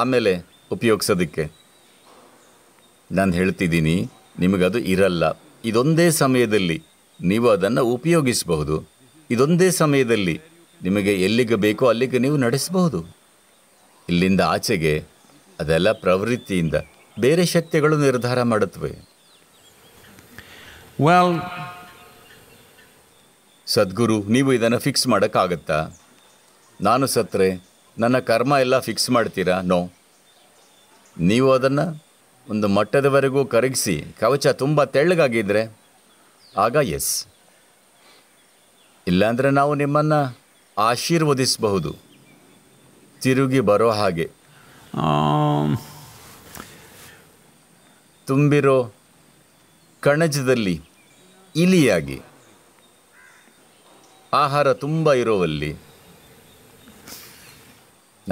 ಆಮೇಲೆ ಉಪಯೋಗಿಸೋದಕ್ಕೆ ನಾನು ಹೇಳ್ತಿದ್ದೀನಿ ನಿಮಗದು ಇರಲ್ಲ ಇದೊಂದೇ ಸಮಯದಲ್ಲಿ ನೀವು ಅದನ್ನು ಉಪಯೋಗಿಸಬಹುದು ಇದೊಂದೇ ಸಮಯದಲ್ಲಿ ನಿಮಗೆ ಎಲ್ಲಿಗೆ ಬೇಕೋ ಅಲ್ಲಿಗೆ ನೀವು ನಡೆಸಬಹುದು ಇಲ್ಲಿಂದ ಆಚೆಗೆ ಅದೆಲ್ಲ ಪ್ರವೃತ್ತಿಯಿಂದ ಬೇರೆ ಶಕ್ತಿಗಳು ನಿರ್ಧಾರ ಮಾಡುತ್ತವೆ ವೆಲ್ ಸದ್ಗುರು ನೀವು ಇದನ್ನು ಫಿಕ್ಸ್ ಮಾಡೋಕ್ಕಾಗತ್ತಾ ನಾನು ಸತ್ರೆ ನನ್ನ ಕರ್ಮ ಎಲ್ಲ ಫಿಕ್ಸ್ ಮಾಡ್ತೀರಾ ನೋ ನೀವು ಅದನ್ನು ಒಂದು ಮಟ್ಟದವರೆಗೂ ಕರಗಿಸಿ ಕವಚ ತುಂಬ ತೆಳ್ಳಗಾಗಿದ್ದರೆ ಆಗ ಎಸ್ ಇಲ್ಲಾಂದರೆ ನಾವು ನಿಮ್ಮನ್ನು ಆಶೀರ್ವದಿಸಬಹುದು ತಿರುಗಿ ಬರೋ ಹಾಗೆ ತುಂಬಿರೋ ಕಣಜದಲ್ಲಿ ಇಲಿಯಾಗಿ ಆಹಾರ ತುಂಬ ಇರೋವಲ್ಲಿ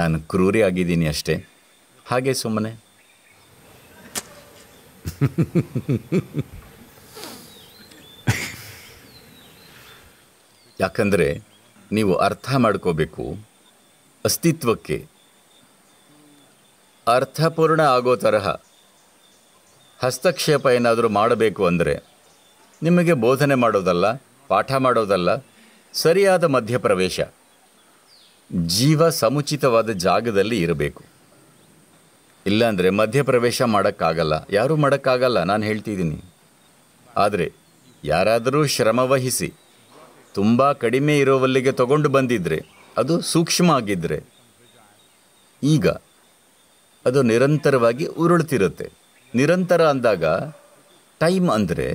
ನಾನು ಕ್ರೂರಿ ಆಗಿದ್ದೀನಿ ಅಷ್ಟೇ ಹಾಗೆ ಸುಮ್ಮನೆ ಯಾಕಂದರೆ ನೀವು ಅರ್ಥ ಮಾಡ್ಕೋಬೇಕು ಅಸ್ತಿತ್ವಕ್ಕೆ ಅರ್ಥಪೂರ್ಣ ಆಗೋ ತರಹ ಹಸ್ತಕ್ಷೇಪ ಏನಾದರೂ ಮಾಡಬೇಕು ಅಂದರೆ ನಿಮಗೆ ಬೋಧನೆ ಮಾಡೋದಲ್ಲ ಪಾಠ ಮಾಡೋದಲ್ಲ ಸರಿಯಾದ ಮಧ್ಯಪ್ರವೇಶ ಜೀವ ಸಮುಚಿತವಾದ ಜಾಗದಲ್ಲಿ ಇರಬೇಕು ಇಲ್ಲಾಂದರೆ ಮಧ್ಯಪ್ರವೇಶ ಮಾಡೋಕ್ಕಾಗಲ್ಲ ಯಾರೂ ಮಾಡೋಕ್ಕಾಗಲ್ಲ ನಾನು ಹೇಳ್ತಿದ್ದೀನಿ ಆದರೆ ಯಾರಾದರೂ ಶ್ರಮವಹಿಸಿ ತುಂಬ ಕಡಿಮೆ ಇರೋವಲ್ಲಿಗೆ ತಗೊಂಡು ಬಂದಿದ್ದರೆ ಅದು ಸೂಕ್ಷ್ಮ ಆಗಿದ್ದರೆ ಈಗ ಅದು ನಿರಂತರವಾಗಿ ಉರುಳ್ತಿರುತ್ತೆ ನಿರಂತರ ಅಂದಾಗ ಟೈಮ್ ಅಂದರೆ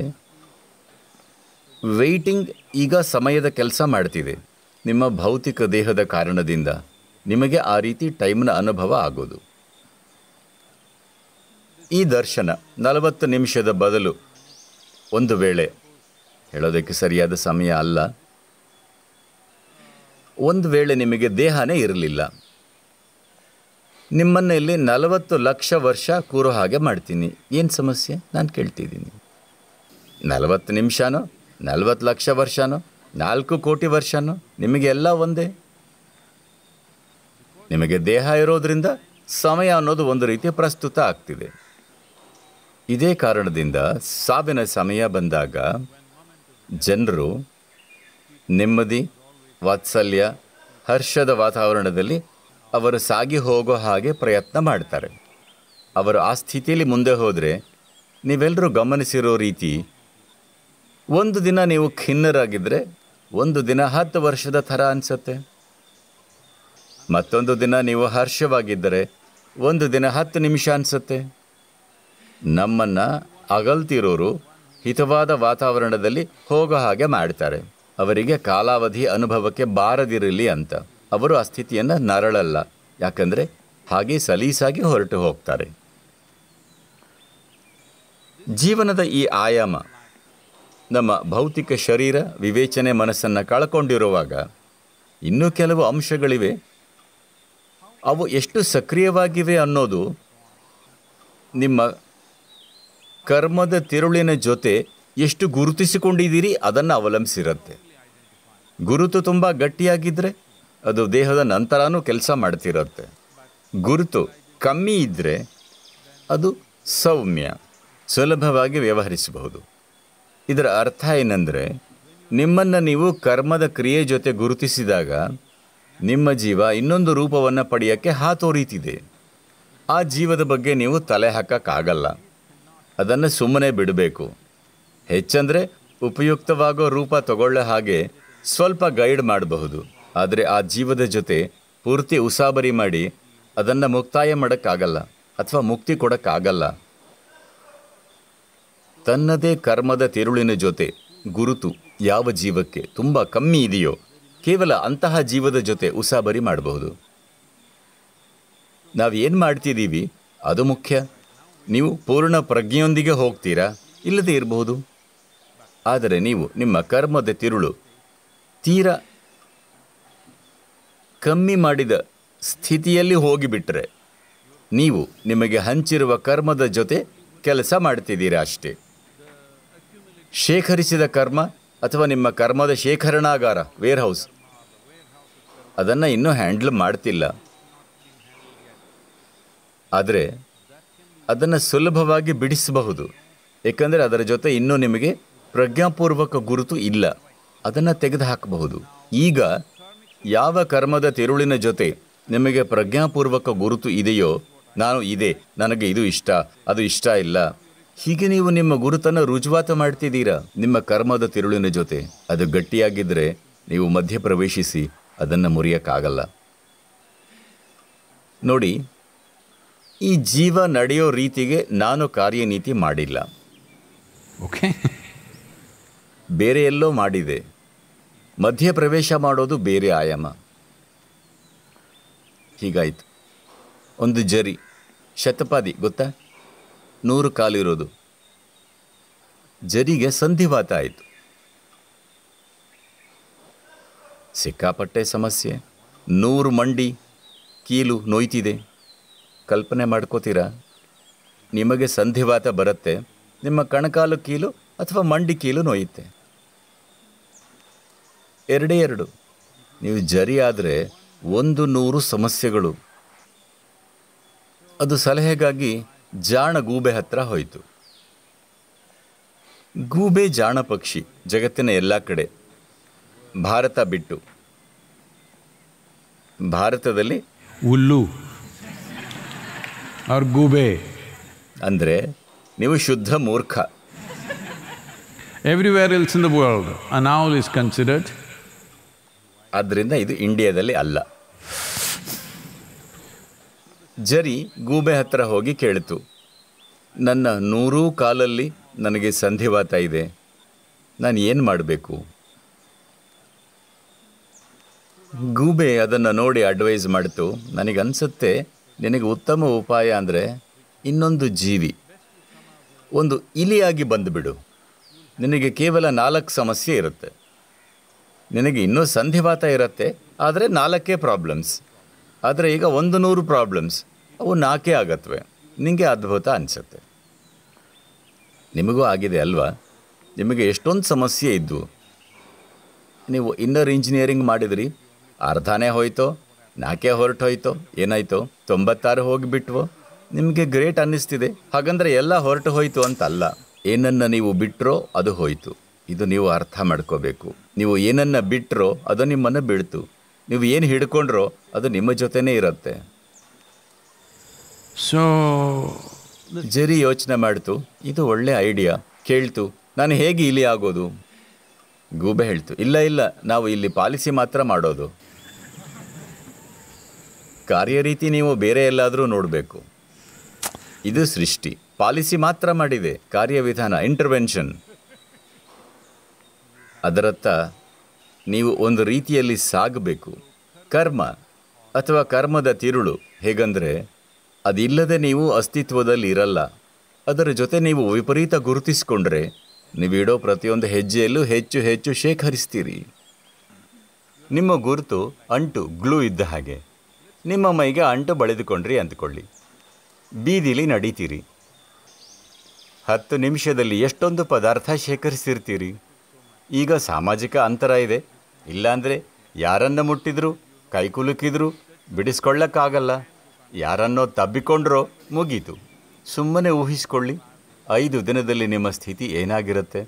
ವೆಯ್ಟಿಂಗ್ ಈಗ ಸಮಯದ ಕೆಲಸ ಮಾಡ್ತಿದೆ ನಿಮ್ಮ ಭೌತಿಕ ದೇಹದ ಕಾರಣದಿಂದ ನಿಮಗೆ ಆ ರೀತಿ ಟೈಮ್ನ ಅನುಭವ ಆಗೋದು ಈ ದರ್ಶನ ನಲವತ್ತು ನಿಮಿಷದ ಬದಲು ಒಂದು ವೇಳೆ ಹೇಳೋದಕ್ಕೆ ಸರಿಯಾದ ಸಮಯ ಅಲ್ಲ ಒಂದು ವೇಳೆ ನಿಮಗೆ ದೇಹನೇ ಇರಲಿಲ್ಲ ನಿಮ್ಮನ್ನು ಇಲ್ಲಿ ನಲವತ್ತು ಲಕ್ಷ ವರ್ಷ ಕೂರೋ ಹಾಗೆ ಮಾಡ್ತೀನಿ ಏನು ಸಮಸ್ಯೆ ನಾನು ಕೇಳ್ತಿದ್ದೀನಿ ನಲವತ್ತು ನಿಮಿಷನೋ ನಲವತ್ತು ಲಕ್ಷ ವರ್ಷನೋ ನಾಲ್ಕು ಕೋಟಿ ವರ್ಷನೋ ನಿಮಗೆಲ್ಲ ಒಂದೇ ನಿಮಗೆ ದೇಹ ಇರೋದರಿಂದ ಸಮಯ ಅನ್ನೋದು ಒಂದು ರೀತಿ ಪ್ರಸ್ತುತ ಆಗ್ತಿದೆ ಇದೇ ಕಾರಣದಿಂದ ಸಾವಿನ ಸಮಯ ಬಂದಾಗ ಜನರು ನೆಮ್ಮದಿ ವಾತ್ಸಲ್ಯ ಹರ್ಷದ ವಾತಾವರಣದಲ್ಲಿ ಅವರು ಸಾಗಿ ಹೋಗೋ ಹಾಗೆ ಪ್ರಯತ್ನ ಮಾಡ್ತಾರೆ ಅವರು ಆ ಸ್ಥಿತಿಯಲ್ಲಿ ಮುಂದೆ ಹೋದರೆ ನೀವೆಲ್ಲರೂ ಗಮನಿಸಿರೋ ರೀತಿ ಒಂದು ದಿನ ನೀವು ಖಿನ್ನರಾಗಿದ್ದರೆ ಒಂದು ದಿನ ಹತ್ತು ವರ್ಷದ ಥರ ಅನಿಸುತ್ತೆ ಮತ್ತೊಂದು ದಿನ ನೀವು ಹರ್ಷವಾಗಿದ್ದರೆ ಒಂದು ದಿನ ಹತ್ತು ನಿಮಿಷ ಅನಿಸುತ್ತೆ ನಮ್ಮನ್ನು ಅಗಲ್ತಿರೋರು ಹಿತವಾದ ವಾತಾವರಣದಲ್ಲಿ ಹೋಗೋ ಹಾಗೆ ಮಾಡ್ತಾರೆ ಅವರಿಗೆ ಕಾಲಾವಧಿ ಅನುಭವಕ್ಕೆ ಬಾರದಿರಲಿ ಅಂತ ಅವರು ಆ ಸ್ಥಿತಿಯನ್ನು ನರಳಲ್ಲ ಯಾಕಂದರೆ ಹಾಗೆ ಸಲೀಸಾಗಿ ಹೊರಟು ಹೋಗ್ತಾರೆ ಜೀವನದ ಈ ಆಯಾಮ ನಮ್ಮ ಭೌತಿಕ ಶರೀರ ವಿವೇಚನೆ ಮನಸ್ಸನ್ನು ಕಳ್ಕೊಂಡಿರುವಾಗ ಇನ್ನೂ ಕೆಲವು ಅಂಶಗಳಿವೆ ಅವು ಎಷ್ಟು ಸಕ್ರಿಯವಾಗಿವೆ ಅನ್ನೋದು ನಿಮ್ಮ ಕರ್ಮದ ತಿರುಳಿನ ಜೊತೆ ಎಷ್ಟು ಗುರುತಿಸಿಕೊಂಡಿದ್ದೀರಿ ಅದನ್ನು ಅವಲಂಬಿಸಿರುತ್ತೆ ಗುರುತು ತುಂಬ ಗಟ್ಟಿಯಾಗಿದ್ದರೆ ಅದು ದೇಹದ ನಂತರನೂ ಕೆಲಸ ಮಾಡ್ತಿರುತ್ತೆ ಗುರುತು ಕಮ್ಮಿ ಇದ್ದರೆ ಅದು ಸೌಮ್ಯ ಸುಲಭವಾಗಿ ವ್ಯವಹರಿಸಬಹುದು ಇದರ ಅರ್ಥ ಏನೆಂದರೆ ನಿಮ್ಮನ್ನು ನೀವು ಕರ್ಮದ ಕ್ರಿಯೆ ಜೊತೆ ಗುರುತಿಸಿದಾಗ ನಿಮ್ಮ ಜೀವ ಇನ್ನೊಂದು ರೂಪವನ್ನು ಪಡೆಯೋಕ್ಕೆ ಹಾತೋರಿತಿದೆ ಆ ಜೀವದ ಬಗ್ಗೆ ನೀವು ತಲೆ ಹಾಕೋಕ್ಕಾಗಲ್ಲ ಅದನ್ನು ಸುಮ್ಮನೆ ಬಿಡಬೇಕು ಹೆಚ್ಚಂದರೆ ಉಪಯುಕ್ತವಾಗೋ ರೂಪ ತಗೊಳ್ಳೋ ಹಾಗೆ ಸ್ವಲ್ಪ ಗೈಡ್ ಮಾಡಬಹುದು ಆದರೆ ಆ ಜೀವದ ಜೊತೆ ಪೂರ್ತಿ ಉಸಾಬರಿ ಮಾಡಿ ಅದನ್ನು ಮುಕ್ತಾಯ ಮಾಡೋಕ್ಕಾಗಲ್ಲ ಅಥವಾ ಮುಕ್ತಿ ಕೊಡೋಕ್ಕಾಗಲ್ಲ ತನ್ನದೇ ಕರ್ಮದ ತಿರುಳಿನ ಜೊತೆ ಗುರುತು ಯಾವ ಜೀವಕ್ಕೆ ತುಂಬ ಕಮ್ಮಿ ಇದೆಯೋ ಕೇವಲ ಅಂತಹ ಜೀವದ ಜೊತೆ ಉಸಾಬರಿ ಮಾಡಬಹುದು ನಾವು ಏನು ಮಾಡ್ತಿದ್ದೀವಿ ಅದು ಮುಖ್ಯ ನೀವು ಪೂರ್ಣ ಪ್ರಜ್ಞೆಯೊಂದಿಗೆ ಹೋಗ್ತೀರಾ ಇಲ್ಲದೆ ಇರಬಹುದು ಆದರೆ ನೀವು ನಿಮ್ಮ ಕರ್ಮದ ತಿರುಳು ತೀರ ಕಮ್ಮಿ ಮಾಡಿದ ಸ್ಥಿತಿಯಲ್ಲಿ ಹೋಗಿಬಿಟ್ರೆ ನೀವು ನಿಮಗೆ ಹಂಚಿರುವ ಕರ್ಮದ ಜೊತೆ ಕೆಲಸ ಮಾಡ್ತಿದ್ದೀರಾ ಅಷ್ಟೇ ಶೇಖರಿಸಿದ ಕರ್ಮ ಅಥವಾ ನಿಮ್ಮ ಕರ್ಮದ ಶೇಖರಣಾಗಾರ ವೇರ್ಹೌಸ್ ಅದನ್ನು ಇನ್ನೂ ಹ್ಯಾಂಡಲ್ ಮಾಡ್ತಿಲ್ಲ ಆದರೆ ಅದನ್ನು ಸುಲಭವಾಗಿ ಬಿಡಿಸಬಹುದು ಏಕೆಂದರೆ ಅದರ ಜೊತೆ ಇನ್ನೂ ನಿಮಗೆ ಪ್ರಜ್ಞಾಪೂರ್ವಕ ಗುರುತು ಇಲ್ಲ ಅದನ್ನು ತೆಗೆದುಹಾಕಬಹುದು ಈಗ ಯಾವ ಕರ್ಮದ ತಿರುಳಿನ ಜೊತೆ ನಿಮಗೆ ಪ್ರಜ್ಞಾಪೂರ್ವಕ ಗುರುತು ಇದೆಯೋ ನಾನು ಇದೆ ನನಗೆ ಇದು ಇಷ್ಟ ಅದು ಇಷ್ಟ ಇಲ್ಲ ಹೀಗೆ ನೀವು ನಿಮ್ಮ ಗುರುತನ್ನು ರುಜುವಾತ ಮಾಡ್ತಿದ್ದೀರಾ ನಿಮ್ಮ ಕರ್ಮದ ತಿರುಳಿನ ಜೊತೆ ಅದು ಗಟ್ಟಿಯಾಗಿದ್ದರೆ ನೀವು ಮಧ್ಯಪ್ರವೇಶಿಸಿ ಅದನ್ನು ಮುರಿಯೋಕ್ಕಾಗಲ್ಲ ನೋಡಿ ಈ ಜೀವ ನಡೆಯೋ ರೀತಿಗೆ ನಾನು ಕಾರ್ಯನೀತಿ ಮಾಡಿಲ್ಲ ಓಕೆ ಬೇರೆ ಎಲ್ಲೋ ಮಾಡಿದೆ ಮಧ್ಯ ಪ್ರವೇಶ ಮಾಡೋದು ಬೇರೆ ಆಯಾಮ ಹೀಗಾಯಿತು ಒಂದು ಜರಿ ಶತಪಾದಿ ಗೊತ್ತಾ ನೂರು ಕಾಲಿರೋದು ಜರಿಗೆ ಸಂಧಿವಾತ ಆಯಿತು ಸಿಕ್ಕಾಪಟ್ಟೆ ಸಮಸ್ಯೆ ನೂರು ಮಂಡಿ ಕೀಲು ನೋಯ್ತಿದೆ ಕಲ್ಪನೆ ಮಾಡ್ಕೋತೀರಾ ನಿಮಗೆ ಸಂಧಿವಾತ ಬರುತ್ತೆ ನಿಮ್ಮ ಕಣಕಾಲು ಕೀಲು ಅಥವಾ ಮಂಡಿ ಕೀಲು ನೋಯುತ್ತೆ ಎರಡೇ ಎರಡು ನೀವು ಜರಿ ಆದರೆ ಒಂದು ನೂರು ಸಮಸ್ಯೆಗಳು ಅದು ಸಲಹೆಗಾಗಿ ಜಾಣ ಗೂಬೆ ಹತ್ರ ಹೋಯಿತು ಗೂಬೆ ಜಾಣ ಪಕ್ಷಿ ಜಗತ್ತಿನ ಎಲ್ಲ ಕಡೆ ಭಾರತ ಬಿಟ್ಟು ಭಾರತದಲ್ಲಿ ಹುಲ್ಲು ಅವ್ರ ಗೂಬೆ ಅಂದರೆ ನೀವು ಶುದ್ಧ ಮೂರ್ಖ everywhere else in the world is considered ಆದ್ದರಿಂದ ಇದು ಇಂಡಿಯಾದಲ್ಲಿ ಅಲ್ಲ ಜರಿ ಗೂಬೆ ಹತ್ರ ಹೋಗಿ ಕೇಳಿತು ನನ್ನ ನೂರೂ ಕಾಲಲ್ಲಿ ನನಗೆ ಸಂಧಿವಾತ ಇದೆ ನಾನು ಏನು ಮಾಡಬೇಕು ಗೂಬೆ ಅದನ್ನು ನೋಡಿ ಅಡ್ವೈಸ್ ಮಾಡಿತು ನನಗನ್ಸುತ್ತೆ ನಿನಗೆ ಉತ್ತಮ ಉಪಾಯ ಅಂದರೆ ಇನ್ನೊಂದು ಜೀವಿ ಒಂದು ಇಲಿಯಾಗಿ ಬಂದುಬಿಡು ನಿನಗೆ ಕೇವಲ ನಾಲ್ಕು ಸಮಸ್ಯೆ ಇರುತ್ತೆ ನಿನಗೆ ಇನ್ನೂ ಸಂಧಿವಾತ ಇರುತ್ತೆ ಆದರೆ ನಾಲ್ಕೇ ಪ್ರಾಬ್ಲಮ್ಸ್ ಆದರೆ ಈಗ ಒಂದು ನೂರು ಪ್ರಾಬ್ಲಮ್ಸ್ ಅವು ನಾಲ್ಕೇ ಆಗತ್ವೆ ನಿಮಗೆ ಅದ್ಭುತ ಅನಿಸುತ್ತೆ ನಿಮಗೂ ಆಗಿದೆ ಅಲ್ವಾ ನಿಮಗೆ ಎಷ್ಟೊಂದು ಸಮಸ್ಯೆ ಇದ್ದವು ನೀವು ಇನ್ನರ್ ಇಂಜಿನಿಯರಿಂಗ್ ಮಾಡಿದ್ರಿ ಅರ್ಧನೇ ಹೋಯಿತು ನಾಕೆ ಹೊರಟೋಯ್ತೋ ಏನಾಯ್ತೋ ತೊಂಬತ್ತಾರು ಹೋಗಿಬಿಟ್ವೋ ನಿಮಗೆ ಗ್ರೇಟ್ ಅನ್ನಿಸ್ತಿದೆ ಹಾಗಂದರೆ ಎಲ್ಲ ಹೊರಟು ಹೋಯಿತು ಅಂತಲ್ಲ ಏನನ್ನು ನೀವು ಬಿಟ್ಟರೋ ಅದು ಹೋಯಿತು ಇದು ನೀವು ಅರ್ಥ ಮಾಡ್ಕೋಬೇಕು ನೀವು ಏನನ್ನು ಬಿಟ್ಟರೋ ಅದು ನಿಮ್ಮನ್ನು ಬೀಳ್ತು ನೀವು ಏನು ಹಿಡ್ಕೊಂಡ್ರೋ ಅದು ನಿಮ್ಮ ಜೊತೆನೇ ಇರುತ್ತೆ ಸೊ ಜರಿ ಯೋಚನೆ ಮಾಡ್ತು ಇದು ಒಳ್ಳೆ ಐಡಿಯಾ ಕೇಳ್ತು ನಾನು ಹೇಗೆ ಇಲ್ಲಿ ಆಗೋದು ಗೂಬೆ ಹೇಳ್ತು ಇಲ್ಲ ಇಲ್ಲ ನಾವು ಇಲ್ಲಿ ಪಾಲಿಸಿ ಮಾತ್ರ ಮಾಡೋದು ರೀತಿ ನೀವು ಬೇರೆ ಎಲ್ಲಾದರೂ ನೋಡಬೇಕು ಇದು ಸೃಷ್ಟಿ ಪಾಲಿಸಿ ಮಾತ್ರ ಮಾಡಿದೆ ಕಾರ್ಯವಿಧಾನ ಇಂಟರ್ವೆನ್ಷನ್ ಅದರತ್ತ ನೀವು ಒಂದು ರೀತಿಯಲ್ಲಿ ಸಾಗಬೇಕು ಕರ್ಮ ಅಥವಾ ಕರ್ಮದ ತಿರುಳು ಹೇಗಂದರೆ ಅದಿಲ್ಲದೆ ನೀವು ಅಸ್ತಿತ್ವದಲ್ಲಿ ಇರಲ್ಲ ಅದರ ಜೊತೆ ನೀವು ವಿಪರೀತ ಗುರುತಿಸಿಕೊಂಡ್ರೆ ನೀವಿಡೋ ಪ್ರತಿಯೊಂದು ಹೆಜ್ಜೆಯಲ್ಲೂ ಹೆಚ್ಚು ಹೆಚ್ಚು ಶೇಖರಿಸ್ತೀರಿ ನಿಮ್ಮ ಗುರುತು ಅಂಟು ಗ್ಲೂ ಇದ್ದ ಹಾಗೆ ನಿಮ್ಮ ಮೈಗೆ ಅಂಟು ಬಳಿದುಕೊಂಡ್ರಿ ಅಂದ್ಕೊಳ್ಳಿ ಬೀದಿಲಿ ನಡೀತೀರಿ ಹತ್ತು ನಿಮಿಷದಲ್ಲಿ ಎಷ್ಟೊಂದು ಪದಾರ್ಥ ಶೇಖರಿಸಿರ್ತೀರಿ ಈಗ ಸಾಮಾಜಿಕ ಅಂತರ ಇದೆ ಇಲ್ಲಾಂದರೆ ಯಾರನ್ನು ಮುಟ್ಟಿದ್ರು ಕೈ ಕೈಕುಲುಕಿದ್ರು ಬಿಡಿಸ್ಕೊಳ್ಳೋಕ್ಕಾಗಲ್ಲ ಯಾರನ್ನೋ ತಬ್ಬಿಕೊಂಡ್ರೋ ಮುಗೀತು ಸುಮ್ಮನೆ ಊಹಿಸಿಕೊಳ್ಳಿ ಐದು ದಿನದಲ್ಲಿ ನಿಮ್ಮ ಸ್ಥಿತಿ ಏನಾಗಿರುತ್ತೆ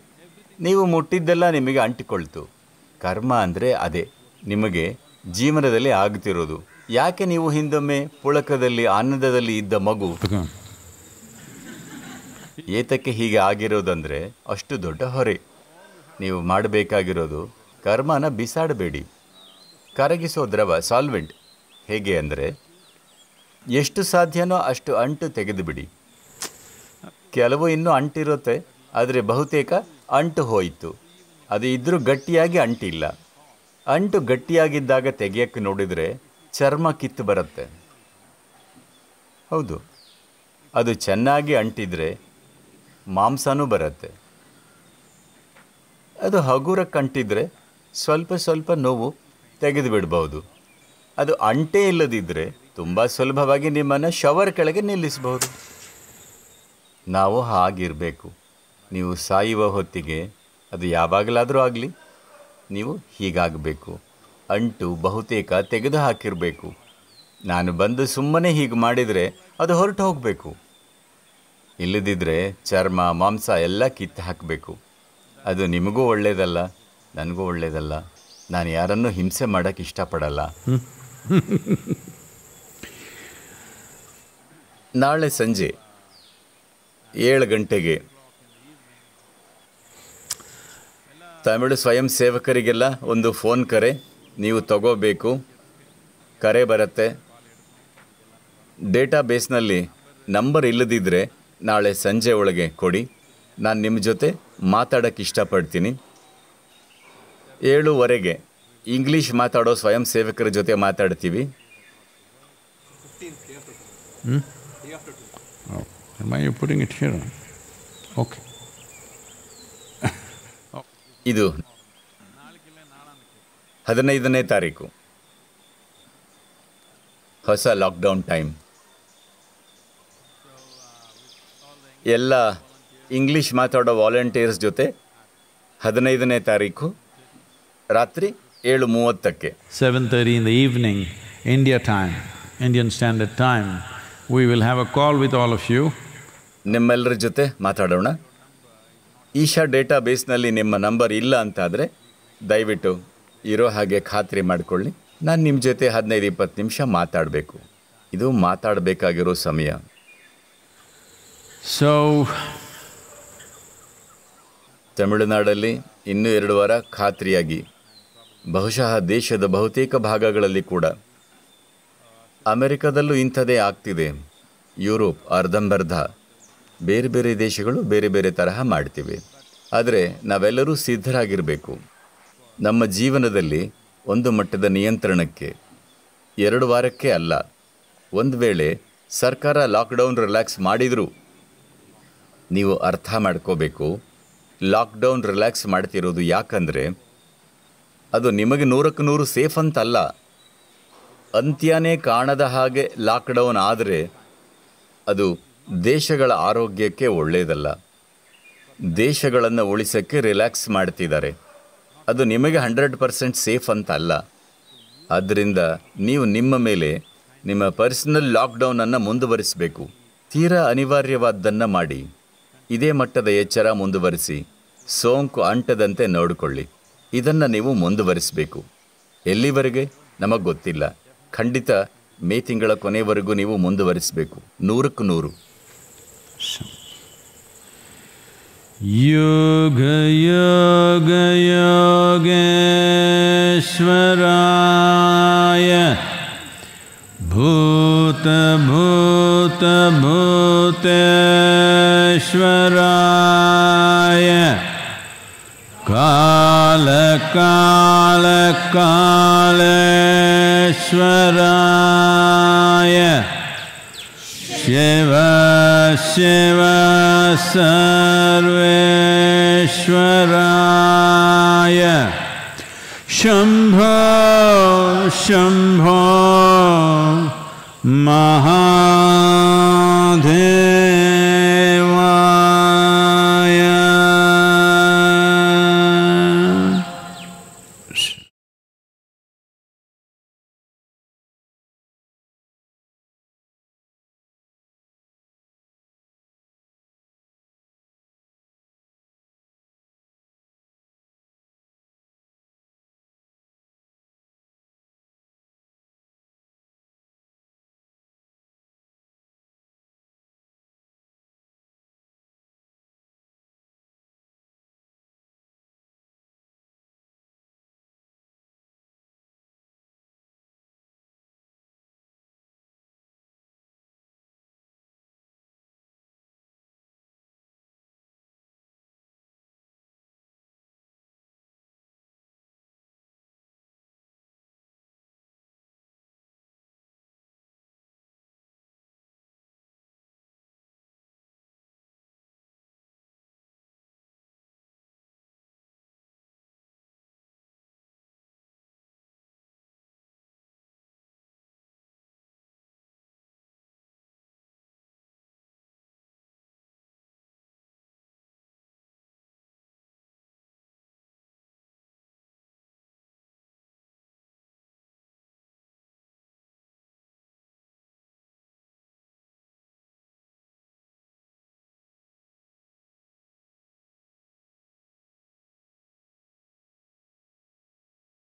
ನೀವು ಮುಟ್ಟಿದ್ದೆಲ್ಲ ನಿಮಗೆ ಅಂಟಿಕೊಳ್ತು ಕರ್ಮ ಅಂದರೆ ಅದೇ ನಿಮಗೆ ಜೀವನದಲ್ಲಿ ಆಗ್ತಿರೋದು ಯಾಕೆ ನೀವು ಹಿಂದೊಮ್ಮೆ ಪುಳಕದಲ್ಲಿ ಆನಂದದಲ್ಲಿ ಇದ್ದ ಮಗು ಏತಕ್ಕೆ ಹೀಗೆ ಆಗಿರೋದಂದರೆ ಅಷ್ಟು ದೊಡ್ಡ ಹೊರೆ ನೀವು ಮಾಡಬೇಕಾಗಿರೋದು ಕರ್ಮನ ಬಿಸಾಡಬೇಡಿ ಕರಗಿಸೋ ದ್ರವ ಸಾಲ್ವೆಂಟ್ ಹೇಗೆ ಅಂದರೆ ಎಷ್ಟು ಸಾಧ್ಯನೋ ಅಷ್ಟು ಅಂಟು ತೆಗೆದುಬಿಡಿ ಕೆಲವು ಇನ್ನೂ ಅಂಟಿರುತ್ತೆ ಆದರೆ ಬಹುತೇಕ ಅಂಟು ಹೋಯಿತು ಅದು ಇದ್ದರೂ ಗಟ್ಟಿಯಾಗಿ ಅಂಟಿಲ್ಲ ಅಂಟು ಗಟ್ಟಿಯಾಗಿದ್ದಾಗ ತೆಗೆಯಕ್ಕೆ ನೋಡಿದರೆ ಚರ್ಮ ಕಿತ್ತು ಬರುತ್ತೆ ಹೌದು ಅದು ಚೆನ್ನಾಗಿ ಅಂಟಿದರೆ ಮಾಂಸನೂ ಬರುತ್ತೆ ಅದು ಹಗುರಕ್ಕೆ ಕಂಟಿದ್ರೆ ಸ್ವಲ್ಪ ಸ್ವಲ್ಪ ನೋವು ತೆಗೆದು ಬಿಡ್ಬೋದು ಅದು ಅಂಟೇ ಇಲ್ಲದಿದ್ದರೆ ತುಂಬ ಸುಲಭವಾಗಿ ನಿಮ್ಮನ್ನು ಶವರ್ ಕೆಳಗೆ ನಿಲ್ಲಿಸಬಹುದು ನಾವು ಹಾಗಿರಬೇಕು ನೀವು ಸಾಯುವ ಹೊತ್ತಿಗೆ ಅದು ಯಾವಾಗಲಾದರೂ ಆಗಲಿ ನೀವು ಹೀಗಾಗಬೇಕು ಅಂಟು ಬಹುತೇಕ ತೆಗೆದು ಹಾಕಿರಬೇಕು ನಾನು ಬಂದು ಸುಮ್ಮನೆ ಹೀಗೆ ಮಾಡಿದರೆ ಅದು ಹೊರಟು ಹೋಗಬೇಕು ಇಲ್ಲದಿದ್ದರೆ ಚರ್ಮ ಮಾಂಸ ಎಲ್ಲ ಕಿತ್ತು ಹಾಕಬೇಕು ಅದು ನಿಮಗೂ ಒಳ್ಳೆಯದಲ್ಲ ನನಗೂ ಒಳ್ಳೆಯದಲ್ಲ ನಾನು ಯಾರನ್ನೂ ಹಿಂಸೆ ಮಾಡೋಕ್ಕೆ ಇಷ್ಟಪಡಲ್ಲ ನಾಳೆ ಸಂಜೆ ಏಳು ಗಂಟೆಗೆ ತಮಿಳು ಸ್ವಯಂ ಸೇವಕರಿಗೆಲ್ಲ ಒಂದು ಫೋನ್ ಕರೆ ನೀವು ತಗೋಬೇಕು ಕರೆ ಬರುತ್ತೆ ಡೇಟಾ ಬೇಸ್ನಲ್ಲಿ ನಂಬರ್ ಇಲ್ಲದಿದ್ದರೆ ನಾಳೆ ಸಂಜೆ ಒಳಗೆ ಕೊಡಿ ನಾನು ನಿಮ್ಮ ಜೊತೆ ಮಾತಾಡೋಕ್ಕೆ ಇಷ್ಟಪಡ್ತೀನಿ ಏಳುವರೆಗೆ ಇಂಗ್ಲೀಷ್ ಮಾತಾಡೋ ಸ್ವಯಂ ಸೇವಕರ ಜೊತೆ ಮಾತಾಡ್ತೀವಿ ಇದು ಹದಿನೈದನೇ ತಾರೀಕು ಹೊಸ ಲಾಕ್ಡೌನ್ ಟೈಮ್ ಎಲ್ಲ ಇಂಗ್ಲೀಷ್ ಮಾತಾಡೋ ವಾಲಂಟಿಯರ್ಸ್ ಜೊತೆ ಹದಿನೈದನೇ ತಾರೀಕು ರಾತ್ರಿ ಏಳು ಮೂವತ್ತಕ್ಕೆ seven thirty in the evening India time Indian standard time we will have a call with all of you ನಿಮ್ಮೆಲ್ಲರ ಜೊತೆ ಮಾತಾಡೋಣ ಈಶಾ ಡೇಟಾ ಬೇಸ್ನಲ್ಲಿ ನಿಮ್ಮ ನಂಬರ್ ಇಲ್ಲ ಅಂತಾದರೆ ದಯವಿಟ್ಟು ಇರೋ ಹಾಗೆ ಖಾತ್ರಿ ಮಾಡಿಕೊಳ್ಳಿ ನಾನು ನಿಮ್ಮ ಜೊತೆ ಹದಿನೈದು ಇಪ್ಪತ್ತು ನಿಮಿಷ ಮಾತಾಡಬೇಕು ಇದು ಮಾತಾಡಬೇಕಾಗಿರೋ ಸಮಯ ಸೊ ತಮಿಳುನಾಡಲ್ಲಿ ಇನ್ನೂ ಎರಡು ವಾರ ಖಾತ್ರಿಯಾಗಿ ಬಹುಶಃ ದೇಶದ ಬಹುತೇಕ ಭಾಗಗಳಲ್ಲಿ ಕೂಡ ಅಮೆರಿಕದಲ್ಲೂ ಇಂಥದೇ ಆಗ್ತಿದೆ ಯುರೋಪ್ ಅರ್ಧಂಬರ್ಧ ಬೇರೆ ಬೇರೆ ದೇಶಗಳು ಬೇರೆ ಬೇರೆ ತರಹ ಮಾಡ್ತಿವೆ ಆದರೆ ನಾವೆಲ್ಲರೂ ಸಿದ್ಧರಾಗಿರಬೇಕು ನಮ್ಮ ಜೀವನದಲ್ಲಿ ಒಂದು ಮಟ್ಟದ ನಿಯಂತ್ರಣಕ್ಕೆ ಎರಡು ವಾರಕ್ಕೆ ಅಲ್ಲ ಒಂದು ವೇಳೆ ಸರ್ಕಾರ ಲಾಕ್ಡೌನ್ ರಿಲ್ಯಾಕ್ಸ್ ಮಾಡಿದರೂ ನೀವು ಅರ್ಥ ಮಾಡ್ಕೋಬೇಕು ಲಾಕ್ಡೌನ್ ರಿಲ್ಯಾಕ್ಸ್ ಮಾಡ್ತಿರೋದು ಯಾಕಂದರೆ ಅದು ನಿಮಗೆ ನೂರಕ್ಕೆ ನೂರು ಸೇಫ್ ಅಂತಲ್ಲ ಅಂತ್ಯನೇ ಕಾಣದ ಹಾಗೆ ಲಾಕ್ಡೌನ್ ಆದರೆ ಅದು ದೇಶಗಳ ಆರೋಗ್ಯಕ್ಕೆ ಒಳ್ಳೆಯದಲ್ಲ ದೇಶಗಳನ್ನು ಉಳಿಸೋಕ್ಕೆ ರಿಲ್ಯಾಕ್ಸ್ ಮಾಡ್ತಿದ್ದಾರೆ ಅದು ನಿಮಗೆ ಹಂಡ್ರೆಡ್ ಪರ್ಸೆಂಟ್ ಸೇಫ್ ಅಂತ ಅಲ್ಲ ಆದ್ದರಿಂದ ನೀವು ನಿಮ್ಮ ಮೇಲೆ ನಿಮ್ಮ ಪರ್ಸನಲ್ ಲಾಕ್ಡೌನನ್ನು ಮುಂದುವರಿಸಬೇಕು ತೀರಾ ಅನಿವಾರ್ಯವಾದ್ದನ್ನು ಮಾಡಿ ಇದೇ ಮಟ್ಟದ ಎಚ್ಚರ ಮುಂದುವರಿಸಿ ಸೋಂಕು ಅಂಟದಂತೆ ನೋಡಿಕೊಳ್ಳಿ ಇದನ್ನು ನೀವು ಮುಂದುವರಿಸಬೇಕು ಎಲ್ಲಿವರೆಗೆ ನಮಗೆ ಗೊತ್ತಿಲ್ಲ ಖಂಡಿತ ಮೇ ತಿಂಗಳ ಕೊನೆವರೆಗೂ ನೀವು ಮುಂದುವರಿಸಬೇಕು ನೂರಕ್ಕೂ ನೂರು योगयोगयोग्वराय भूत भूत भूत श्वराय कालकालकालश्वराय shiva, श्वराय शम्भो शम्भो महाधे